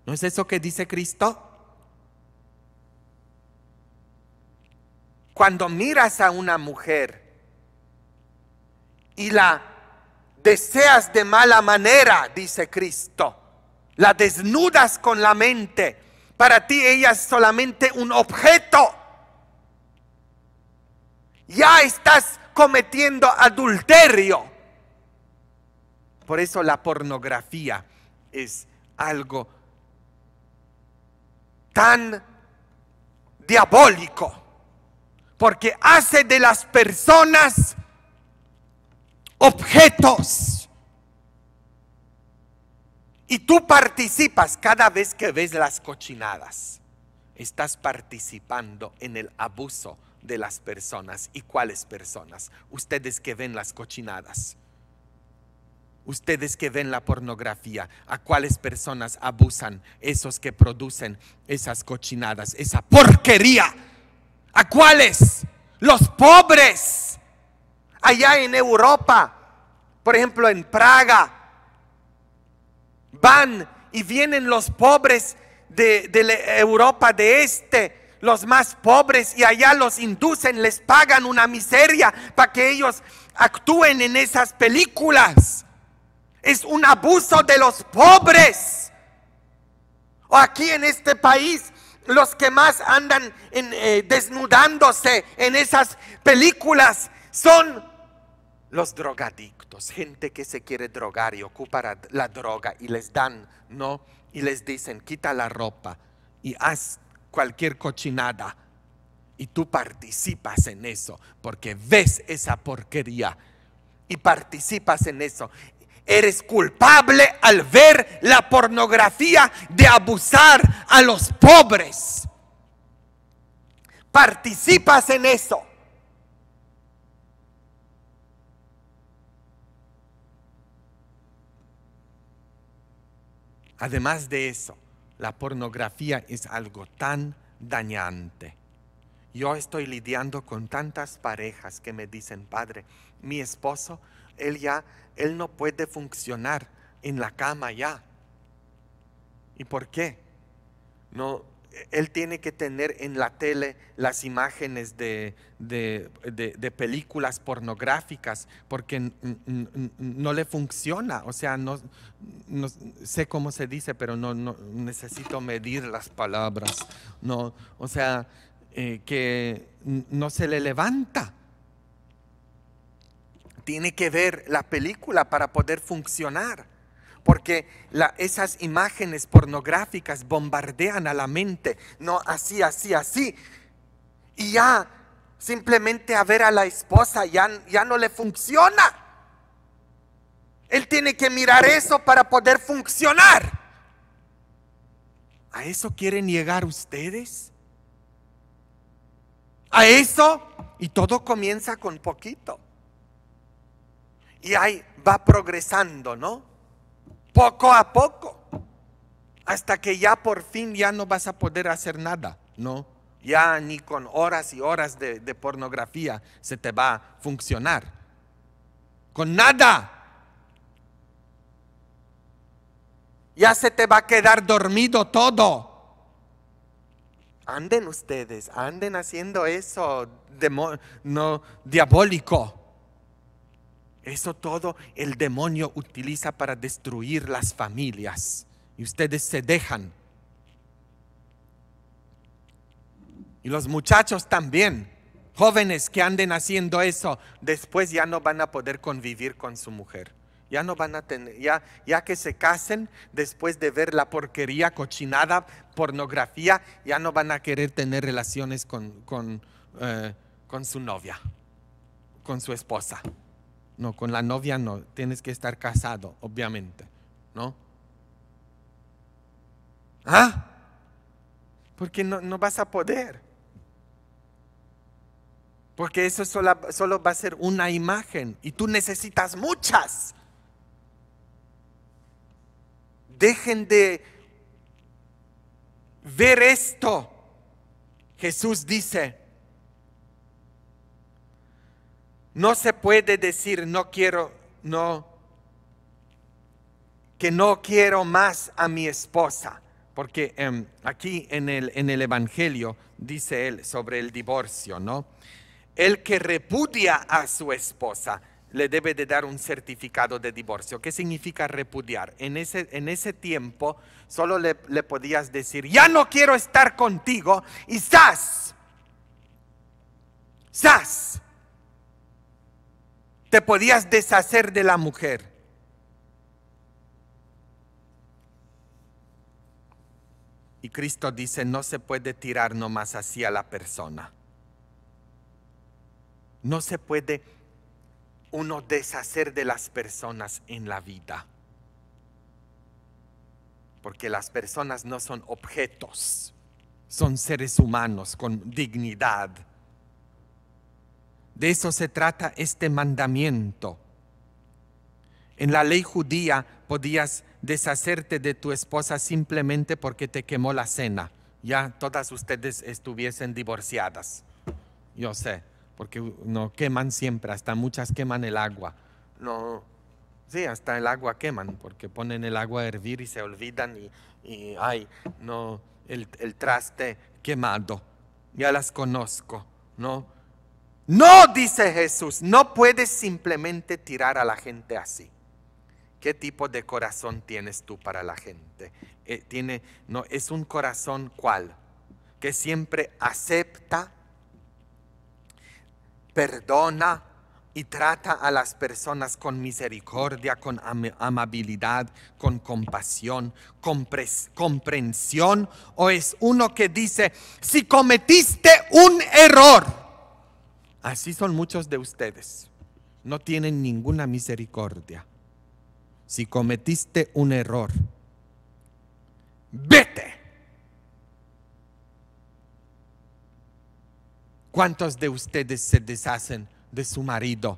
S1: ¿No es eso que dice Cristo? cuando miras a una mujer y la deseas de mala manera, dice Cristo, la desnudas con la mente, para ti ella es solamente un objeto. Ya estás cometiendo adulterio. Por eso la pornografía es algo tan diabólico porque hace de las personas objetos. Y tú participas cada vez que ves las cochinadas. Estás participando en el abuso de las personas. ¿Y cuáles personas? Ustedes que ven las cochinadas. Ustedes que ven la pornografía, ¿a cuáles personas abusan esos que producen esas cochinadas, esa porquería? ¿A cuáles? Los pobres. Allá en Europa, por ejemplo en Praga, van y vienen los pobres de, Europa de este, los más pobres, y allá los inducen, les pagan una miseria para que ellos actúen en esas películas. Es un abuso de los pobres. O aquí en este país los que más andan eh, desnudándose en esas películas son los drogadictos, gente que se quiere drogar y ocupa la droga y les dan, ¿no? Y les dicen, quita la ropa y haz cualquier cochinada. Y tú participas en eso porque ves esa porquería y participas en eso eres culpable al ver la pornografía de abusar a los pobres. Participas en eso. Además de eso, la pornografía es algo tan dañante. Yo estoy lidiando con tantas parejas que me dicen, padre, mi esposo, él ya él no puede funcionar en la cama ya. ¿Y por qué? No, él tiene que tener en la tele las imágenes de, películas pornográficas porque no le funciona. O sea, no, sé cómo se dice, pero no, necesito medir las palabras. No, o sea, eh, que no se le levanta tiene que ver la película para poder funcionar, porque esas imágenes pornográficas bombardean a la mente, no así, así, así. Y ya simplemente a ver a la esposa ya, ya no le funciona. Él tiene que mirar eso para poder funcionar. ¿A eso quieren llegar ustedes? ¿A eso? Y todo comienza con poquito y ahí va progresando, ¿no? Poco a poco, hasta que ya por fin ya no vas a poder hacer nada, ¿no? Ya ni con horas y horas de, pornografía se te va a funcionar. Con nada. Ya se te va a quedar dormido todo. Anden ustedes, anden haciendo eso, de, no, diabólico. Eso todo el demonio utiliza para destruir las familias. Y ustedes se dejan. Y los muchachos también, jóvenes que anden haciendo eso, después ya no van a poder convivir con su mujer. Ya no van a tener, ya, que se casen, después de ver la porquería, cochinada, pornografía, ya no van a querer tener relaciones con eh, su novia, con su esposa. No, con la novia no, tienes que estar casado, obviamente, ¿no? ¿Ah? Porque no, vas a poder. Porque eso solo, solo va a ser una imagen y tú necesitas muchas. Dejen de ver esto. Jesús dice, No se puede decir no quiero, no, que no quiero más a mi esposa, porque em, aquí en el, en el Evangelio dice él sobre el divorcio, ¿no? El que repudia a su esposa le debe de dar un certificado de divorcio. ¿Qué significa repudiar? En ese, en ese tiempo solo le, le podías decir, ya no quiero estar contigo y ¡zas! ¡zas! te podías deshacer de la mujer. Y Cristo dice, no se puede tirar nomás así a la persona. No se puede uno deshacer de las personas en la vida. Porque las personas no son objetos, son seres humanos con dignidad de eso se trata este mandamiento. En la ley judía podías deshacerte de tu esposa simplemente porque te quemó la cena. Ya todas ustedes estuviesen divorciadas. Yo sé, porque no queman siempre, hasta muchas queman el agua. No, sí, hasta el agua queman, porque ponen el agua a hervir y se olvidan y, hay no, el traste quemado. Ya las conozco, ¿no? No, dice Jesús, no puedes simplemente tirar a la gente así. ¿Qué tipo de corazón tienes tú para la gente? Eh, tiene, no, es un corazón cual, que siempre acepta, perdona y trata a las personas con misericordia, con amabilidad, con compasión, comprensión, o es uno que dice, si cometiste un error, Así son muchos de ustedes. No tienen ninguna misericordia. Si cometiste un error, vete. ¿Cuántos de ustedes se deshacen de su marido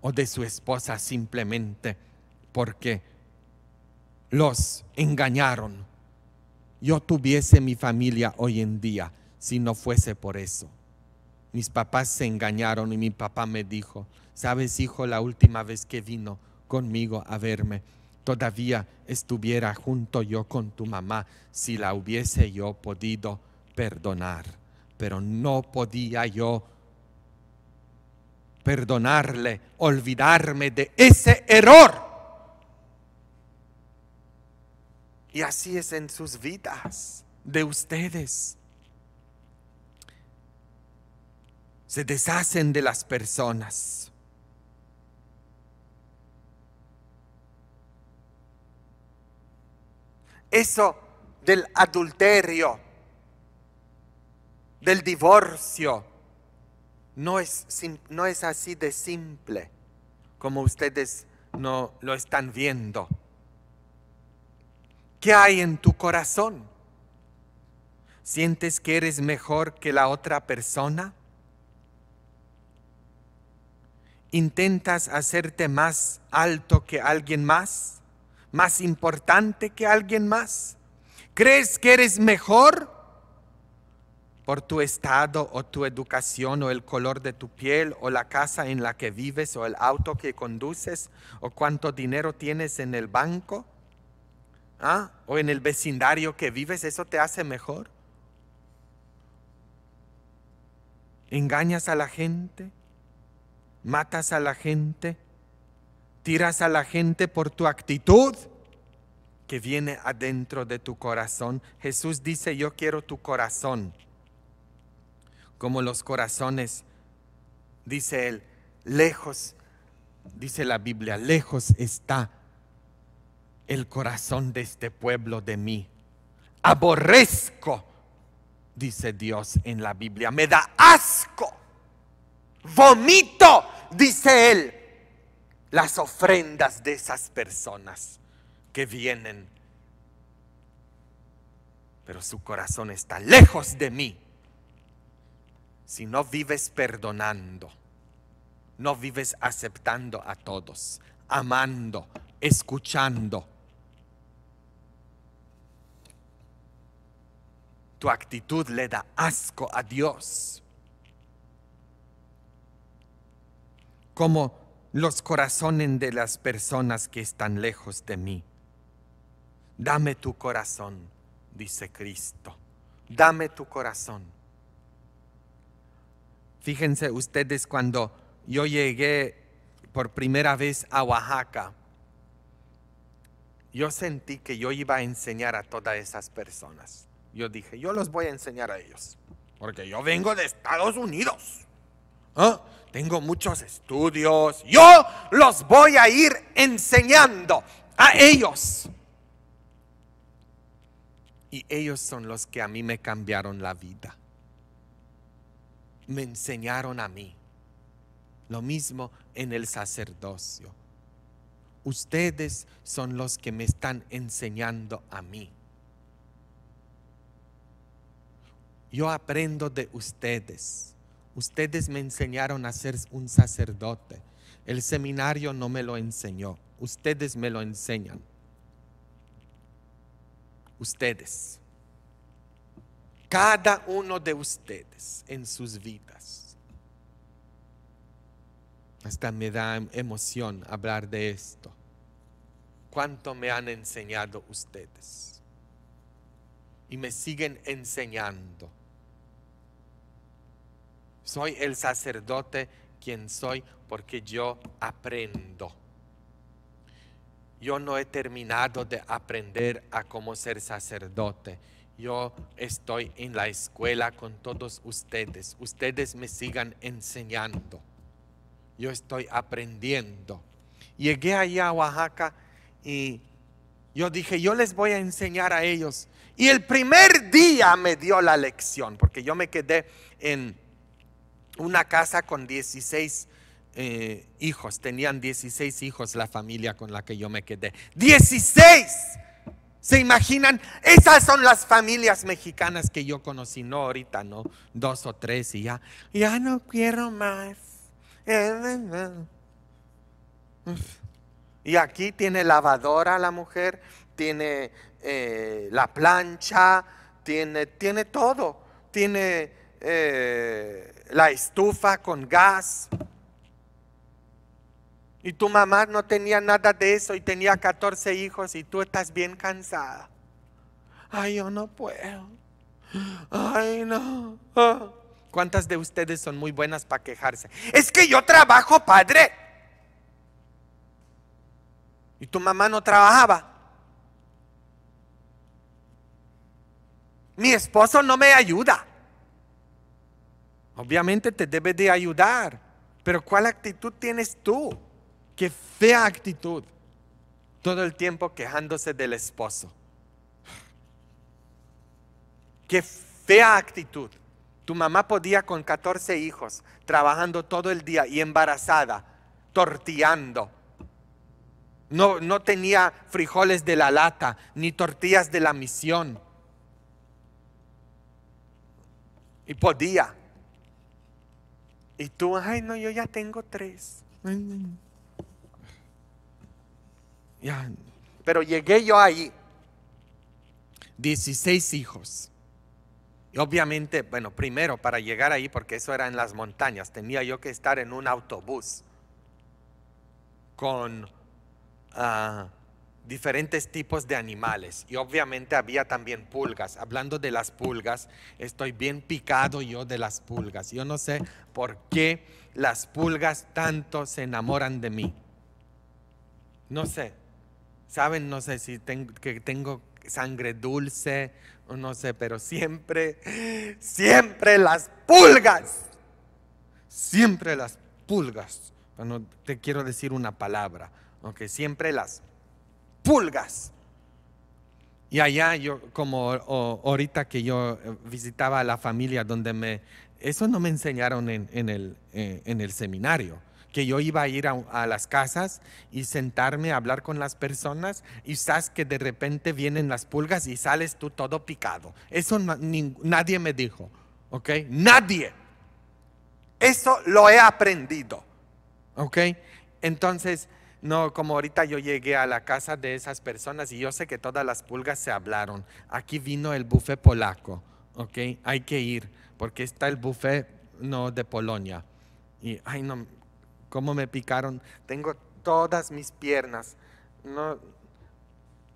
S1: o de su esposa simplemente porque los engañaron? Yo tuviese mi familia hoy en día si no fuese por eso mis papás se engañaron y mi papá me dijo, sabes hijo, la última vez que vino conmigo a verme, todavía estuviera junto yo con tu mamá si la hubiese yo podido perdonar, pero no podía yo perdonarle, olvidarme de ese error. Y así es en sus vidas, de ustedes. se deshacen de las personas. Eso del adulterio, del divorcio, no es, no es así de simple como ustedes no lo están viendo. ¿Qué hay en tu corazón? ¿Sientes que eres mejor que la otra persona? intentas hacerte más alto que alguien más, más importante que alguien más. ¿Crees que eres mejor por tu estado o tu educación o el color de tu piel o la casa en la que vives o el auto que conduces o cuánto dinero tienes en el banco ¿Ah? o en el vecindario que vives? ¿Eso te hace mejor? ¿Engañas a la gente? matas a la gente, tiras a la gente por tu actitud que viene adentro de tu corazón. Jesús dice, yo quiero tu corazón. Como los corazones, dice él, lejos, dice la Biblia, lejos está el corazón de este pueblo de mí. Aborrezco, dice Dios en la Biblia, me da asco, vomito dice él, las ofrendas de esas personas que vienen. Pero su corazón está lejos de mí. Si no vives perdonando, no vives aceptando a todos, amando, escuchando. Tu actitud le da asco a Dios. como los corazones de las personas que están lejos de mí. Dame tu corazón, dice Cristo. Dame tu corazón. Fíjense ustedes cuando yo llegué por primera vez a Oaxaca, yo sentí que yo iba a enseñar a todas esas personas. Yo dije, yo los voy a enseñar a ellos, porque yo vengo de Estados Unidos. ¿Ah? Tengo muchos estudios. Yo los voy a ir enseñando a ellos. Y ellos son los que a mí me cambiaron la vida. Me enseñaron a mí. Lo mismo en el sacerdocio. Ustedes son los que me están enseñando a mí. Yo aprendo de ustedes Ustedes me enseñaron a ser un sacerdote. El seminario no me lo enseñó. Ustedes me lo enseñan. Ustedes. Cada uno de ustedes en sus vidas. Hasta me da emoción hablar de esto. Cuánto me han enseñado ustedes. Y me siguen enseñando soy el sacerdote quien soy porque yo aprendo. Yo no he terminado de aprender a cómo ser sacerdote. Yo estoy en la escuela con todos ustedes. Ustedes me sigan enseñando. Yo estoy aprendiendo. Llegué allá a Oaxaca y yo dije, yo les voy a enseñar a ellos. Y el primer día me dio la lección, porque yo me quedé en una casa con 16 eh, hijos, tenían 16 hijos la familia con la que yo me quedé. 16. ¿Se imaginan? Esas son las familias mexicanas que yo conocí, no ahorita, no, dos o tres y ya, ya no quiero más. Y aquí tiene lavadora la mujer, tiene eh, la plancha, tiene, tiene todo, tiene eh, la estufa con gas. Y tu mamá no tenía nada de eso y tenía 14 hijos y tú estás bien cansada. Ay, yo no puedo. Ay, no. ¿Cuántas de ustedes son muy buenas para quejarse? Es que yo trabajo, padre. Y tu mamá no trabajaba. Mi esposo no me ayuda. Obviamente te debe de ayudar, pero ¿cuál actitud tienes tú? Qué fea actitud. Todo el tiempo quejándose del esposo. Qué fea actitud. Tu mamá podía con 14 hijos, trabajando todo el día y embarazada, tortillando. No, no tenía frijoles de la lata, ni tortillas de la misión. Y podía. Y tú, ay, no, yo ya tengo tres. Pero llegué yo ahí. 16 hijos. Y obviamente, bueno, primero para llegar ahí, porque eso era en las montañas, tenía yo que estar en un autobús con ah, diferentes tipos de animales y obviamente había también pulgas. Hablando de las pulgas, estoy bien picado yo de las pulgas. Yo no sé por qué las pulgas tanto se enamoran de mí. No sé. Saben, no sé si tengo, que tengo sangre dulce, o no sé, pero siempre, siempre las pulgas. Siempre las pulgas. te quiero decir una palabra, aunque siempre las pulgas. Y allá yo, como ahorita que yo eh, visitaba a la familia donde me, eso no me enseñaron en, eh, el, seminario, que yo iba a ir a, las casas y sentarme a hablar con las personas y sabes que de repente vienen las pulgas y sales tú todo picado. Eso nadie me dijo, ¿ok? Nadie. Eso lo he aprendido, ¿ok? Entonces, no, como ahorita yo llegué a la casa de esas personas y yo sé que todas las pulgas se hablaron. Aquí vino el buffet polaco, ¿ok? Hay que ir porque está el buffet no de Polonia. Y ay no, cómo me picaron. Tengo todas mis piernas. No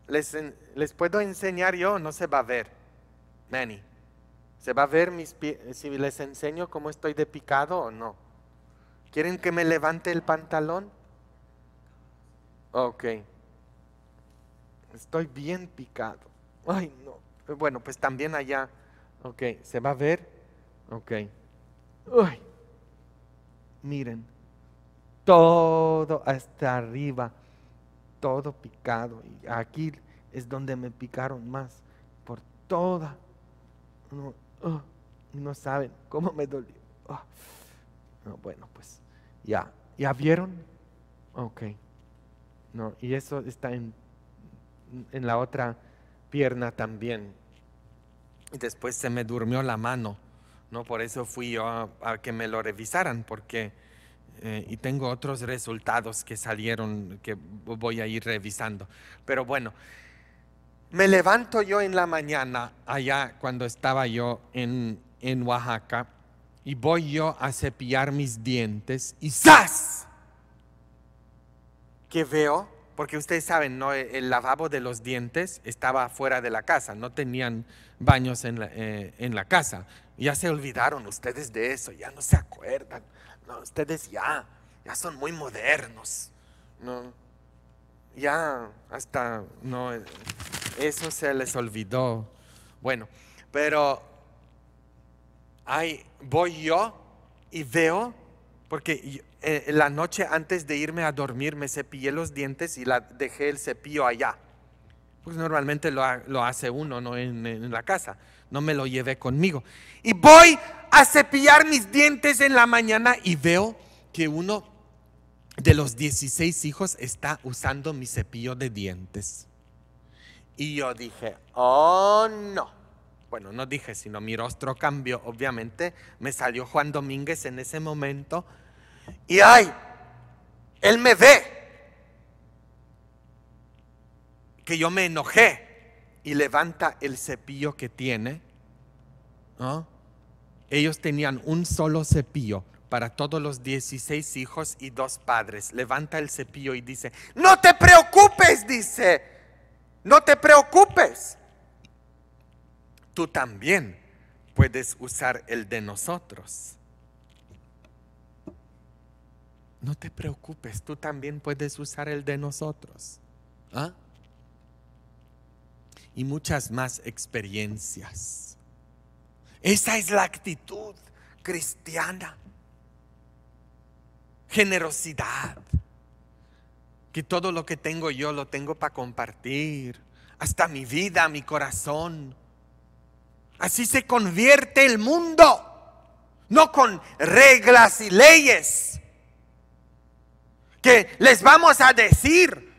S1: les, les puedo enseñar yo, no se va a ver. Manny, se va a ver mis si les enseño cómo estoy de picado o no. ¿Quieren que me levante el pantalón? Ok. Estoy bien picado. Ay, no. Bueno, pues también allá. Ok, ¿se va a ver? Ok. Miren, todo hasta arriba, todo picado. Y aquí es donde me picaron más, por toda. No, ah, no saben cómo me dolió. Ah. bueno, pues ya, ¿ya vieron? Ok. No, y eso está en, la otra pierna también. Y después se me durmió la mano, Por eso fui yo a, que me lo revisaran, porque... Eh, y tengo otros resultados que salieron que voy a ir revisando. Pero bueno, me levanto yo en la mañana, allá cuando estaba yo en, en Oaxaca, y voy yo a cepillar mis dientes y ¡zas! que veo, porque ustedes saben, ¿no? E, el lavabo de los dientes estaba fuera de la casa, no tenían baños en la, eh, casa. Ya se olvidaron ustedes de eso, ya no se acuerdan. ustedes ya, ya son muy modernos. Ya hasta, no, eh, eso se les olvidó. Bueno, pero voy yo y veo, porque eh, la noche antes de irme a dormir me cepillé los dientes y la, dejé el cepillo allá. Pues normalmente lo, lo hace uno, no en, en la casa. No me lo llevé conmigo. Y voy a cepillar mis dientes en la mañana y veo que uno de los 16 hijos está usando mi cepillo de dientes. Y yo dije, oh no. Bueno, no dije, sino mi rostro cambió, obviamente. Me salió Juan Domínguez en ese momento. Y ay, Él me ve que yo me enojé y levanta el cepillo que tiene. ¿no? Ellos tenían un solo cepillo para todos los 16 hijos y dos padres. Levanta el cepillo y dice, no te preocupes, dice, no te preocupes. Tú también puedes usar el de nosotros no te preocupes, tú también puedes usar el de nosotros. ¿Ah? Y muchas más experiencias. Esa es la actitud cristiana. Generosidad. Que todo lo que tengo yo lo tengo para compartir. Hasta mi vida, mi corazón. Así se convierte el mundo. No con reglas y leyes que les vamos a decir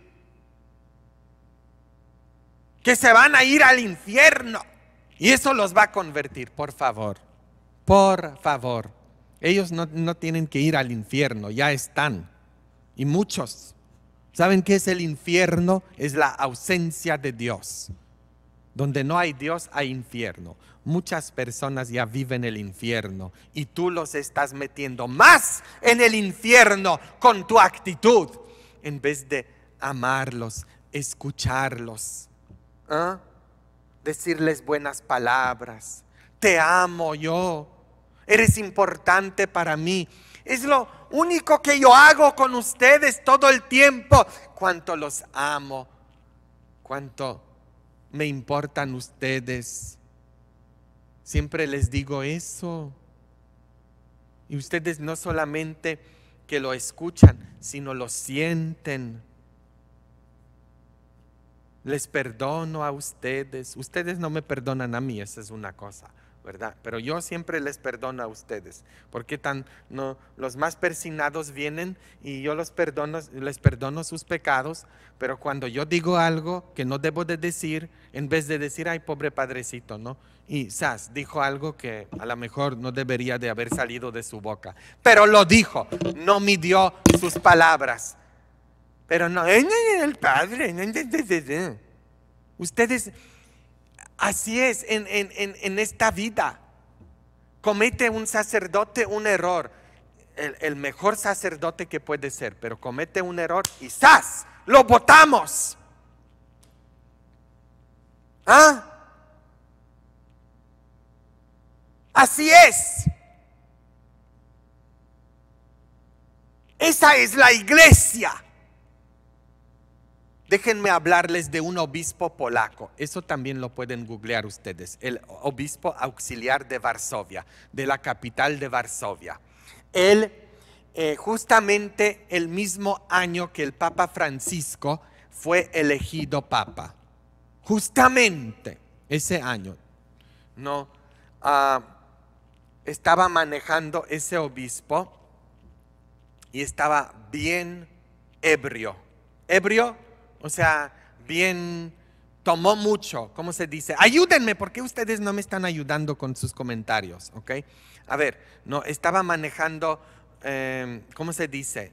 S1: que se van a ir al infierno. Y eso los va a convertir, por favor, por favor. Ellos no, tienen que ir al infierno, ya están. Y muchos. ¿Saben que es el infierno? Es la ausencia de Dios. Donde no hay Dios hay infierno muchas personas ya viven el infierno y tú los estás metiendo más en el infierno con tu actitud en vez de amarlos, escucharlos, ¿ah? decirles buenas palabras. Te amo yo, eres importante para mí. Es lo único que yo hago con ustedes todo el tiempo. Cuánto los amo, cuánto me importan ustedes Siempre les digo eso. Y ustedes no solamente que lo escuchan, sino lo sienten. Les perdono a ustedes. Ustedes no me perdonan a mí, esa es una cosa. ¿verdad? Pero yo siempre les perdono a ustedes, porque tan no los más persinados vienen y yo los perdono, les perdono sus pecados, pero cuando yo digo algo que no debo de decir, en vez de decir, "Ay, pobre padrecito", ¿no? Y Sas dijo algo que a lo mejor no debería de haber salido de su boca, pero lo dijo, no midió sus palabras. Pero no, el padre, ustedes Así es en, esta vida. Comete un sacerdote un error, el, mejor sacerdote que puede ser, pero comete un error y ¡zas! ¡Lo votamos! ¿Ah? Así es. Esa es la iglesia. Déjenme hablarles de un obispo polaco. Eso también lo pueden googlear ustedes. El obispo auxiliar de Varsovia, de la capital de Varsovia. Él, eh, justamente el mismo año que el Papa Francisco fue elegido Papa. Justamente ese año. No. Ah, estaba manejando ese obispo y estaba bien ebrio. Ebrio o sea, bien, tomó mucho, ¿cómo se dice? Ayúdenme, porque ustedes no me están ayudando con sus comentarios, ¿ok? A ver, no, estaba manejando, em, ¿cómo se dice?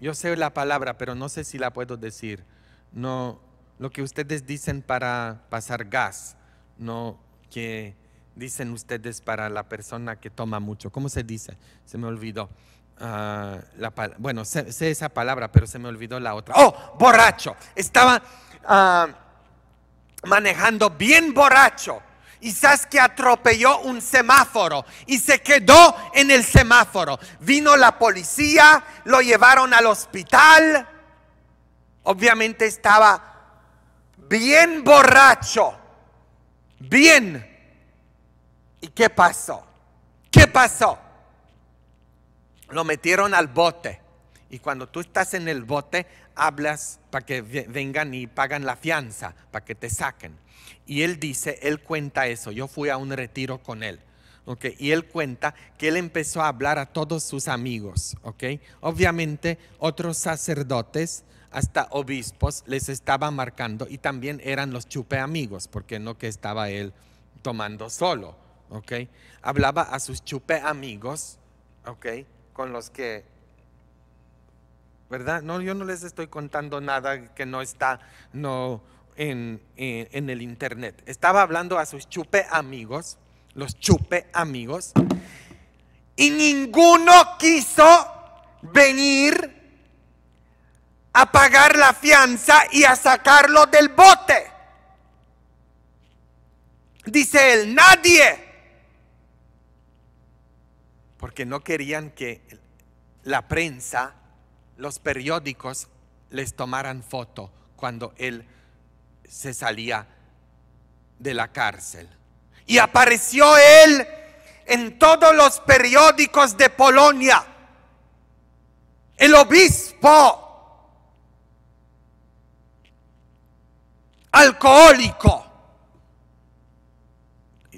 S1: Yo sé la palabra, pero no sé si la puedo decir. No, lo que ustedes dicen para pasar gas, no que dicen ustedes para la persona que toma mucho. ¿Cómo se dice? Se me olvidó. Ah, bueno, sé, esa palabra, pero se me olvidó la otra. Oh, borracho. Estaba ah, manejando bien borracho. Y que atropelló un semáforo y se quedó en el semáforo. Vino la policía, lo llevaron al hospital. Obviamente estaba bien borracho. Bien. ¿Y qué pasó? ¿Qué pasó? lo metieron al bote. Y cuando tú estás en el bote, hablas para que vengan y pagan la fianza, para que te saquen. Y él dice, él cuenta eso. Yo fui a un retiro con él. Okay. Y él cuenta que él empezó a hablar a todos sus amigos, okay. Obviamente otros sacerdotes, hasta obispos, les estaba marcando y también eran los chupe amigos, porque no que estaba él tomando solo, okay. Hablaba a sus chupe amigos, con los que, ¿verdad? No, yo no les estoy contando nada que no está no, en, el internet. Estaba hablando a sus chupe amigos, los chupe amigos, y ninguno quiso venir a pagar la fianza y a sacarlo del bote. Dice él, nadie porque no querían que la prensa, los periódicos les tomaran foto cuando él se salía de la cárcel. Y apareció él en todos los periódicos de Polonia. El obispo alcohólico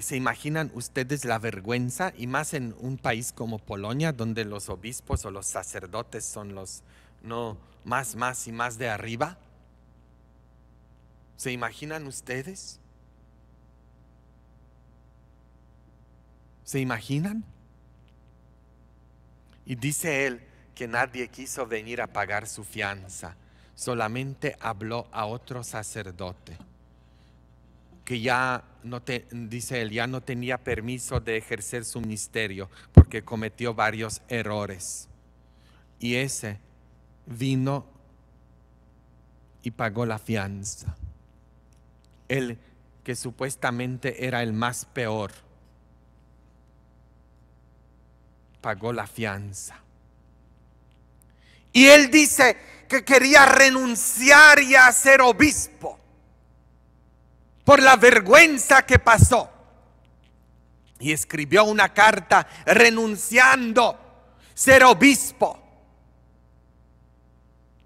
S1: ¿Se imaginan ustedes la vergüenza? Y más en un país como Polonia, donde los obispos o los sacerdotes son los no más, más y más de arriba. ¿Se imaginan ustedes? ¿Se imaginan? Y dice él que nadie quiso venir a pagar su fianza, solamente habló a otro sacerdote que ya no te, dice él, ya no tenía permiso de ejercer su ministerio porque cometió varios errores. Y ese vino y pagó la fianza. Él que supuestamente era el más peor, pagó la fianza. Y él dice que quería renunciar y a ser obispo por la vergüenza que pasó. Y escribió una carta renunciando ser obispo.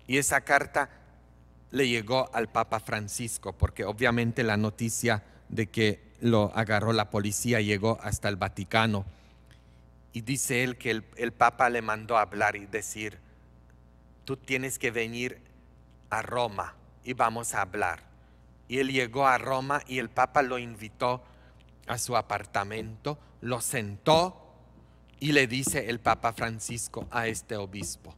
S1: Y esa carta le llegó al Papa Francisco, porque obviamente la noticia de que lo agarró la policía llegó hasta el Vaticano. Y dice él que el, Papa le mandó hablar y decir, tú tienes que venir a Roma y vamos a hablar. Y él llegó a Roma y el Papa lo invitó a su apartamento, lo sentó y le dice el Papa Francisco a este obispo,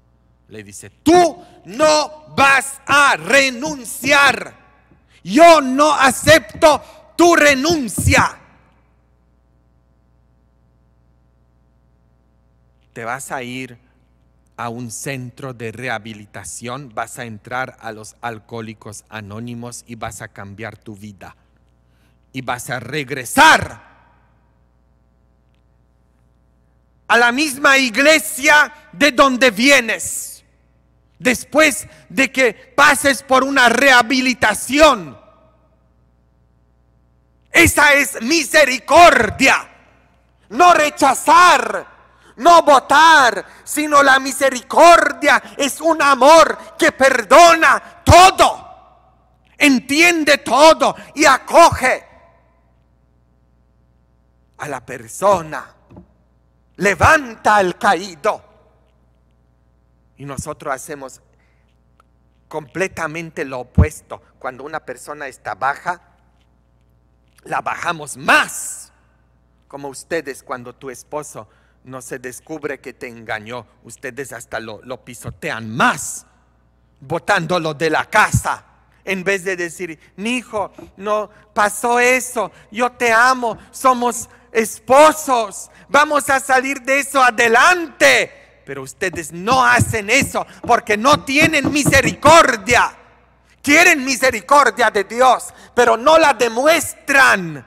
S1: le dice, tú no vas a renunciar, yo no acepto tu renuncia. Te vas a ir a un centro de rehabilitación, vas a entrar a los alcohólicos anónimos y vas a cambiar tu vida. Y vas a regresar a la misma iglesia de donde vienes. Después de que pases por una rehabilitación. Esa es misericordia. No rechazar no votar, sino la misericordia es un amor que perdona todo, entiende todo y acoge a la persona, levanta al caído. Y nosotros hacemos completamente lo opuesto. Cuando una persona está baja, la bajamos más. Como ustedes cuando tu esposo no se descubre que te engañó, ustedes hasta lo, pisotean más, botándolo de la casa. En vez de decir, mi hijo, no pasó eso, yo te amo, somos esposos, vamos a salir de eso adelante. Pero ustedes no hacen eso porque no tienen misericordia. Quieren misericordia de Dios, pero no la demuestran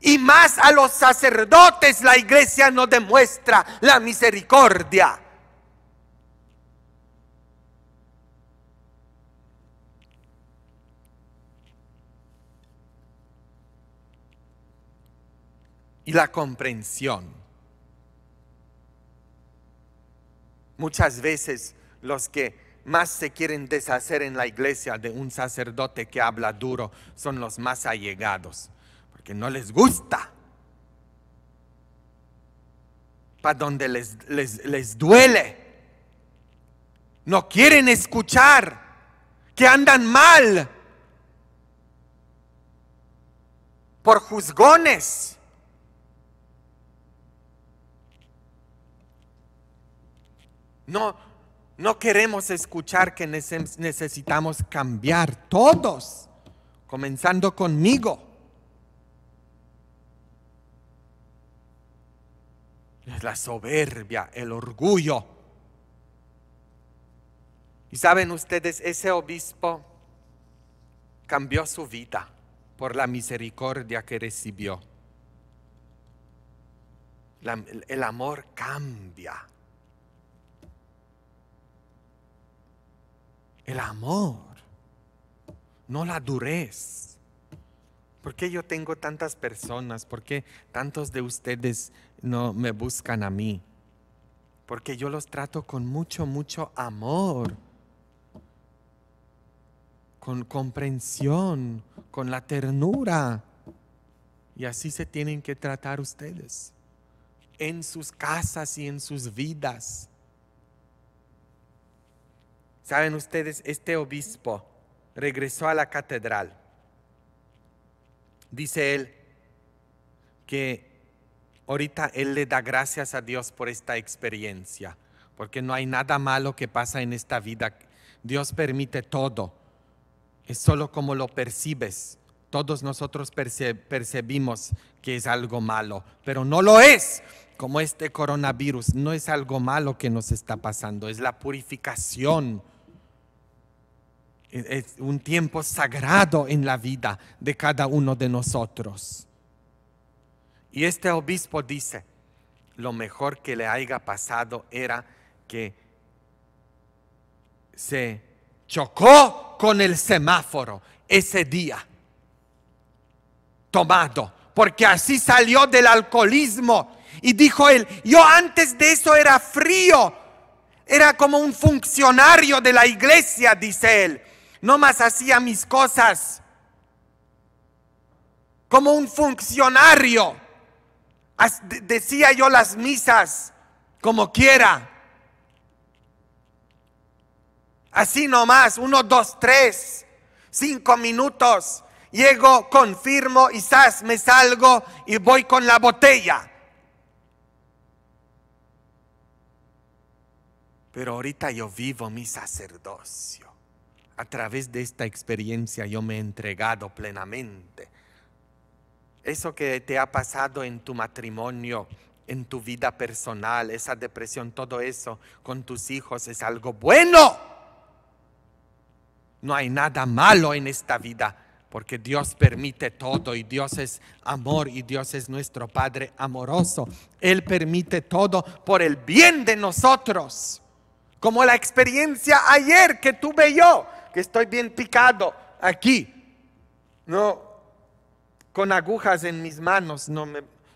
S1: y más a los sacerdotes la iglesia nos demuestra la misericordia. Y la comprensión. Muchas veces los que más se quieren deshacer en la iglesia de un sacerdote que habla duro son los más allegados que no les gusta, para donde les, les, les duele. No quieren escuchar que andan mal por juzgones. No, no queremos escuchar que necesitamos cambiar todos, comenzando conmigo. la soberbia, el orgullo. Y saben ustedes, ese obispo cambió su vida por la misericordia que recibió. el amor cambia. El amor, no la durez. ¿Por qué yo tengo tantas personas? ¿Por qué tantos de ustedes no me buscan a mí, porque yo los trato con mucho, mucho amor, con comprensión, con la ternura. Y así se tienen que tratar ustedes, en sus casas y en sus vidas. Saben ustedes, este obispo regresó a la catedral. Dice él que ahorita él le da gracias a Dios por esta experiencia, porque no hay nada malo que pasa en esta vida. Dios permite todo, es solo como lo percibes. Todos nosotros percibimos que es algo malo, pero no lo es, como este coronavirus, no es algo malo que nos está pasando, es la purificación. Es un tiempo sagrado en la vida de cada uno de nosotros. Y este obispo dice, lo mejor que le haya pasado era que se chocó con el semáforo ese día tomado, porque así salió del alcoholismo. Y dijo él, yo antes de eso era frío, era como un funcionario de la iglesia, dice él, no más hacía mis cosas, como un funcionario decía yo las misas como quiera. Así nomás, uno, dos, tres, cinco minutos. Llego, confirmo, y me salgo y voy con la botella. Pero ahorita yo vivo mi sacerdocio. A través de esta experiencia yo me he entregado plenamente eso que te ha pasado en tu matrimonio, en tu vida personal, esa depresión, todo eso con tus hijos es algo bueno. No hay nada malo en esta vida, porque Dios permite todo y Dios es amor y Dios es nuestro Padre amoroso. Él permite todo por el bien de nosotros, como la experiencia ayer que tuve yo, que estoy bien picado aquí. No, con agujas en mis manos. No,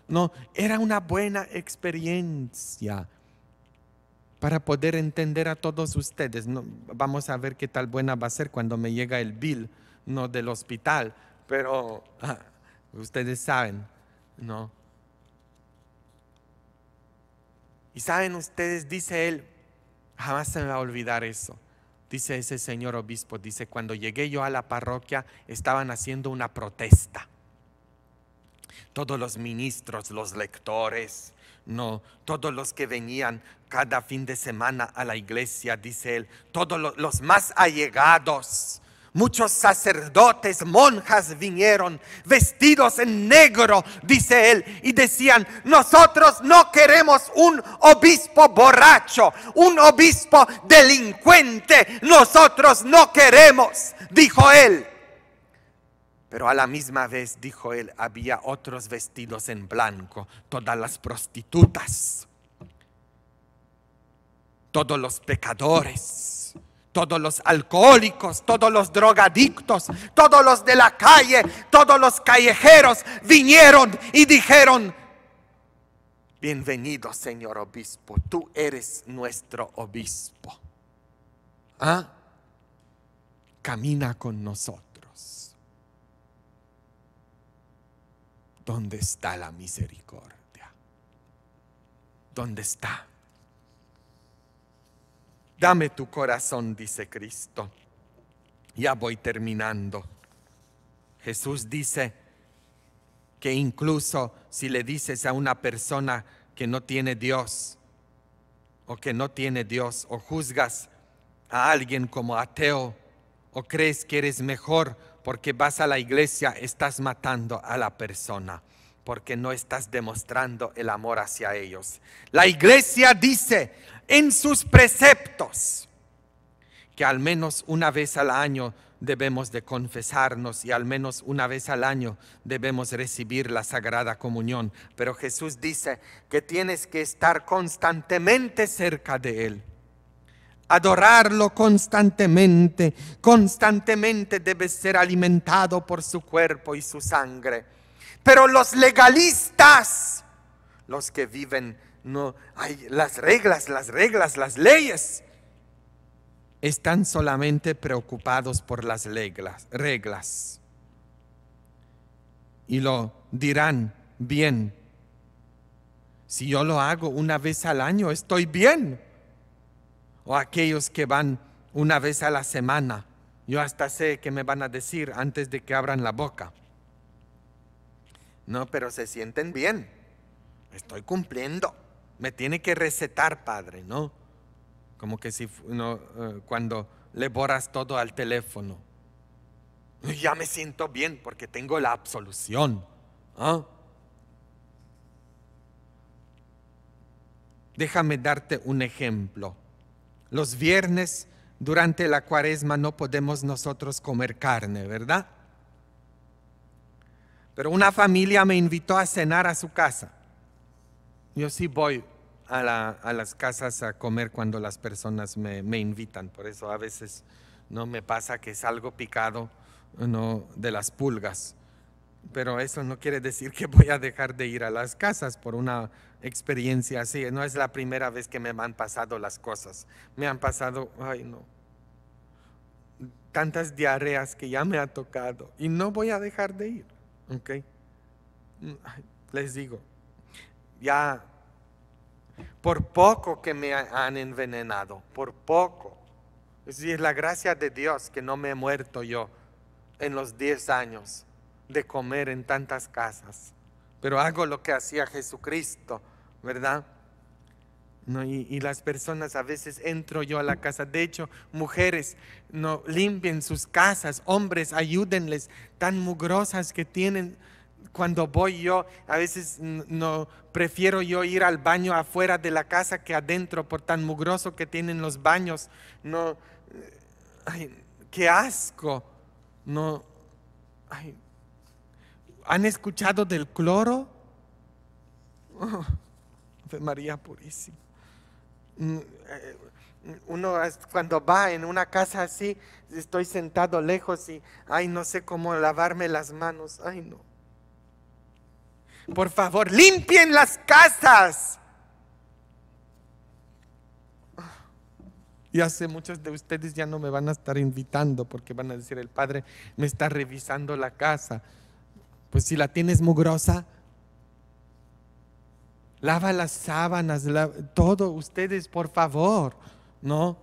S1: no, era una buena experiencia para poder entender a todos ustedes. No, vamos a ver qué tal buena va a ser cuando me llega el bill, no del hospital, pero ah, ustedes saben, ¿no? Y saben ustedes, dice él, jamás se me va a olvidar eso. Dice ese señor obispo, dice, cuando llegué yo a la parroquia estaban haciendo una protesta todos los ministros, los lectores, no, todos los que venían cada fin de semana a la iglesia, dice él, todos los más allegados, Muchos sacerdotes, monjas vinieron vestidos en negro, dice él, y decían, nosotros no queremos un obispo borracho, un obispo delincuente, nosotros no queremos, dijo él. Pero a la misma vez, dijo él, había otros vestidos en blanco, todas las prostitutas, todos los pecadores, todos los alcohólicos, todos los drogadictos, todos los de la calle, todos los callejeros vinieron y dijeron, bienvenido Señor Obispo, tú eres nuestro Obispo. ¿Ah? Camina con nosotros. ¿dónde está la misericordia? ¿Dónde está? Dame tu corazón, dice Cristo. Ya voy terminando. Jesús dice que incluso si le dices a una persona que no tiene Dios o que no tiene Dios o juzgas a alguien como ateo o crees que eres mejor porque vas a la iglesia, estás matando a la persona, porque no estás demostrando el amor hacia ellos. La iglesia dice en sus preceptos que al menos una vez al año debemos de confesarnos y al menos una vez al año debemos recibir la Sagrada Comunión. Pero Jesús dice que tienes que estar constantemente cerca de Él adorarlo constantemente, constantemente debe ser alimentado por su cuerpo y su sangre. Pero los legalistas, los que viven, no hay las reglas, las reglas, las leyes, están solamente preocupados por las reglas, reglas. Y lo dirán bien. Si yo lo hago una vez al año, estoy bien o aquellos que van una vez a la semana. Yo hasta sé que me van a decir antes de que abran la boca. No, pero se sienten bien. Estoy cumpliendo. Me tiene que recetar, padre, ¿no? Como que si no, eh, cuando le borras todo al teléfono. Ya me siento bien porque tengo la absolución. ¿Ah? Déjame darte un ejemplo los viernes durante la cuaresma no podemos nosotros comer carne, ¿verdad? Pero una familia me invitó a cenar a su casa. Yo sí voy a, las casas a comer cuando las personas me, invitan, por eso a veces no me pasa que es algo picado de las pulgas pero eso no quiere decir que voy a dejar de ir a las casas por una experiencia así. No es la primera vez que me han pasado las cosas. Me han pasado, ay no, tantas diarreas que ya me ha tocado y no voy a dejar de ir. Les digo, ya por poco que me han envenenado, por poco. Es la gracia de Dios que no me he muerto yo en los 10 años de comer en tantas casas, pero hago lo que hacía Jesucristo, ¿verdad? y, las personas a veces entro yo a la casa. De hecho, mujeres, no limpien sus casas, hombres, ayúdenles, tan mugrosas que tienen. Cuando voy yo, a veces no prefiero yo ir al baño afuera de la casa que adentro por tan mugroso que tienen los baños. No, eh, qué asco. No, ay, ¿Han escuchado del cloro? Oh, María Purísima. Mm, eh, uno cuando va en una casa así, estoy sentado lejos y, ay, no sé cómo lavarme las manos, ay, no. Por favor, limpien las casas. Ya sé, muchos de ustedes ya no me van a estar invitando porque van a decir, el padre me está revisando la casa. Pues si la tienes mugrosa, lava las sábanas, todo, ustedes, por favor, ¿no?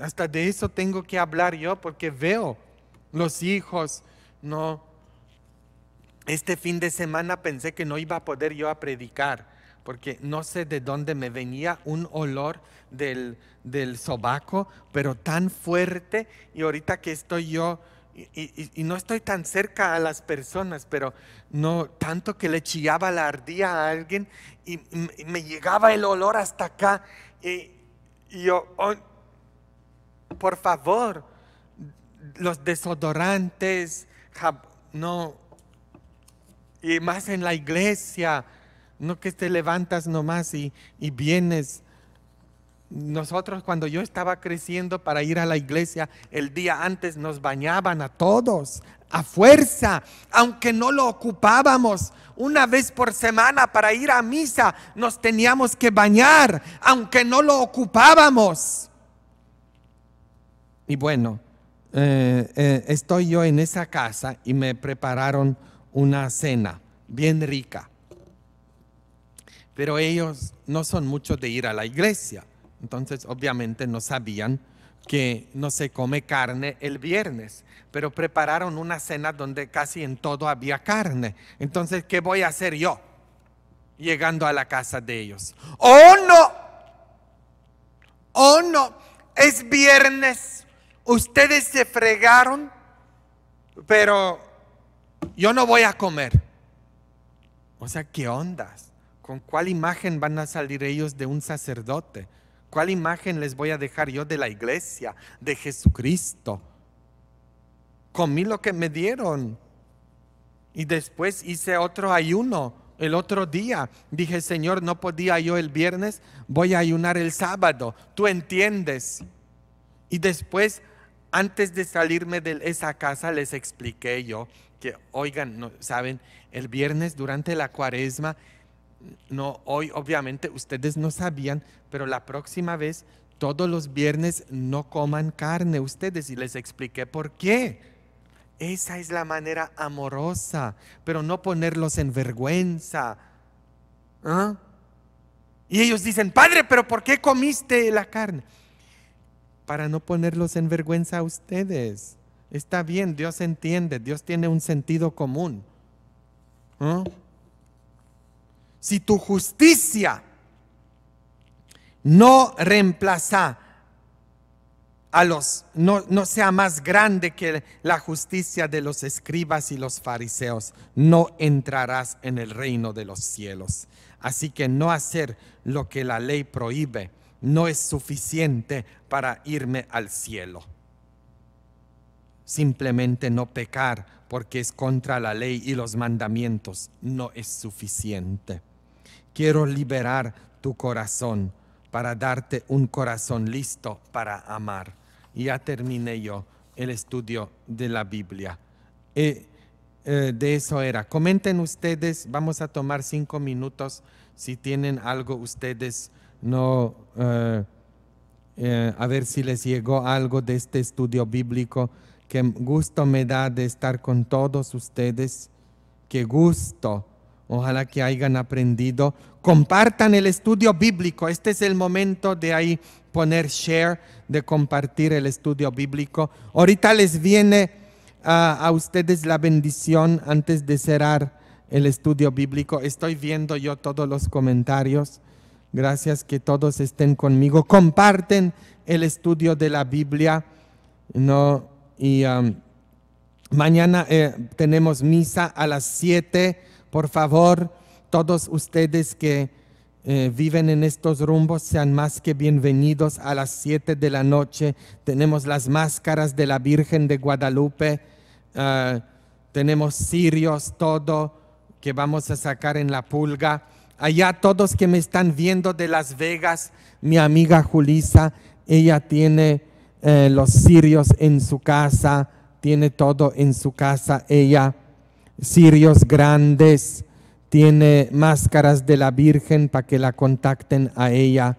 S1: Hasta de eso tengo que hablar yo porque veo los hijos, ¿no? Este fin de semana pensé que no iba a poder yo a predicar porque no sé de dónde me venía un olor del, del sobaco, pero tan fuerte y ahorita que estoy yo y, no estoy tan cerca a las personas, pero no tanto que le chillaba la ardía a alguien y, me llegaba el olor hasta acá. Y, yo, oh, por favor, los desodorantes, no, y más en la iglesia, no que te levantas nomás y, y vienes nosotros cuando yo estaba creciendo para ir a la iglesia, el día antes nos bañaban a todos, a fuerza, aunque no lo ocupábamos. Una vez por semana para ir a misa nos teníamos que bañar, aunque no lo ocupábamos. Y bueno, eh, eh, estoy yo en esa casa y me prepararon una cena bien rica. Pero ellos no son muchos de ir a la iglesia. Entonces, obviamente no sabían que no se come carne el viernes, pero prepararon una cena donde casi en todo había carne. Entonces, ¿qué voy a hacer yo llegando a la casa de ellos? ¡Oh no! ¡Oh no! Es viernes. Ustedes se fregaron, pero yo no voy a comer. O sea, ¿qué ondas? ¿Con cuál imagen van a salir ellos de un sacerdote? ¿Cuál imagen les voy a dejar yo de la iglesia, de Jesucristo? Comí lo que me dieron y después hice otro ayuno el otro día. Dije, Señor, no podía yo el viernes, voy a ayunar el sábado. Tú entiendes. Y después, antes de salirme de esa casa, les expliqué yo que, oigan, ¿saben? El viernes durante la cuaresma no, hoy obviamente ustedes no sabían, pero la próxima vez, todos los viernes, no coman carne ustedes y les expliqué por qué. Esa es la manera amorosa, pero no ponerlos en vergüenza. ¿Ah? Y ellos dicen, Padre, pero ¿por qué comiste la carne? Para no ponerlos en vergüenza a ustedes. Está bien, Dios entiende, Dios tiene un sentido común. ¿Ah? si tu justicia no reemplaza a los, no, sea más grande que la justicia de los escribas y los fariseos, no entrarás en el reino de los cielos. Así que no hacer lo que la ley prohíbe no es suficiente para irme al cielo. Simplemente no pecar porque es contra la ley y los mandamientos no es suficiente. Quiero liberar tu corazón para darte un corazón listo para amar. Ya terminé yo el estudio de la Biblia. Eh, eh, de eso era. Comenten ustedes, vamos a tomar cinco minutos si tienen algo ustedes, no, eh, a ver si les llegó algo de este estudio bíblico. Qué gusto me da de estar con todos ustedes. Qué gusto Ojalá que hayan aprendido. Compartan el estudio bíblico. Este es el momento de ahí poner share, de compartir el estudio bíblico. Ahorita les viene ah, a ustedes la bendición antes de cerrar el estudio bíblico. Estoy viendo yo todos los comentarios. Gracias que todos estén conmigo. Comparten el estudio de la Biblia. ¿no? Y mañana eh, tenemos misa a las 7 por favor, todos ustedes que eh, viven en estos rumbos sean más que bienvenidos a las 7 de la noche. Tenemos las máscaras de la Virgen de Guadalupe, eh, tenemos cirios, todo que vamos a sacar en la pulga. Allá todos que me están viendo de Las Vegas, mi amiga Julisa, ella tiene eh, los cirios en su casa, tiene todo en su casa, ella. Sirios grandes, tiene máscaras de la Virgen para que la contacten a ella.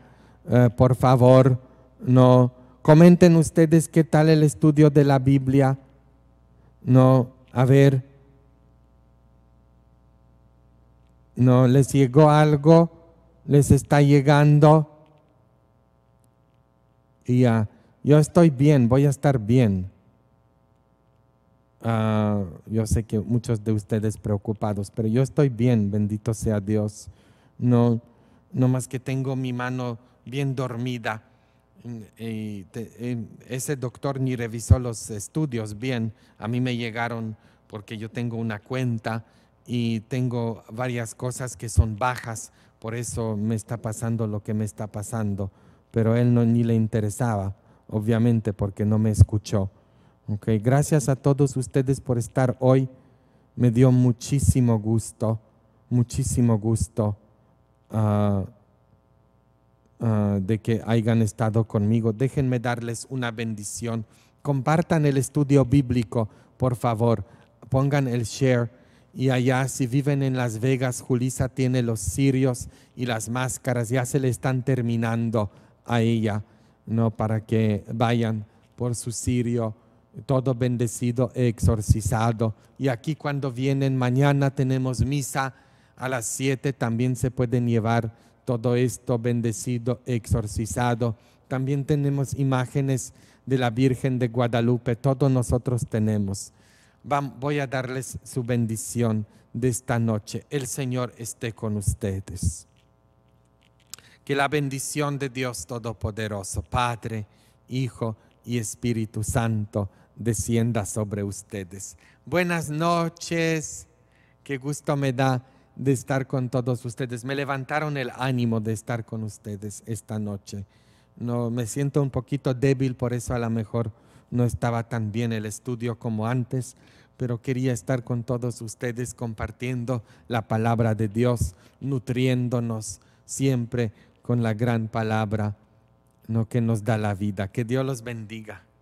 S1: Eh, por favor, no. Comenten ustedes qué tal el estudio de la Biblia. No, a ver. No, les llegó algo, les está llegando. Y ya, yo estoy bien, voy a estar bien. Ah, yo sé que muchos de ustedes preocupados, pero yo estoy bien, bendito sea Dios. No, más que tengo mi mano bien dormida. Mm, ese doctor ni revisó los estudios bien. A mí me llegaron porque yo tengo una cuenta y tengo varias cosas que son bajas. Por eso me está pasando lo que me está pasando. Pero él no, ni le interesaba, obviamente, porque no me escuchó gracias a todos ustedes por estar hoy. Me dio muchísimo gusto, muchísimo gusto ah, ah, de que hayan estado conmigo. Déjenme darles una bendición. Compartan el estudio bíblico, por favor. Pongan el share. Y allá, si viven en Las Vegas, Julisa tiene los cirios y las máscaras. Ya se le están terminando a ella, ¿no? Para que vayan por su cirio todo bendecido e exorcizado. Y aquí cuando vienen mañana tenemos misa a las 7, también se pueden llevar todo esto bendecido e exorcizado. También tenemos imágenes de la Virgen de Guadalupe, todos nosotros tenemos. Voy a darles su bendición de esta noche. El Señor esté con ustedes. Que la bendición de Dios Todopoderoso, Padre, Hijo y Espíritu Santo, descienda sobre ustedes. Buenas noches, qué gusto me da de estar con todos ustedes. Me levantaron el ánimo de estar con ustedes esta noche. No, me siento un poquito débil, por eso a lo mejor no estaba tan bien el estudio como antes, pero quería estar con todos ustedes compartiendo la palabra de Dios, nutriéndonos siempre con la gran palabra ¿no? que nos da la vida. Que Dios los bendiga.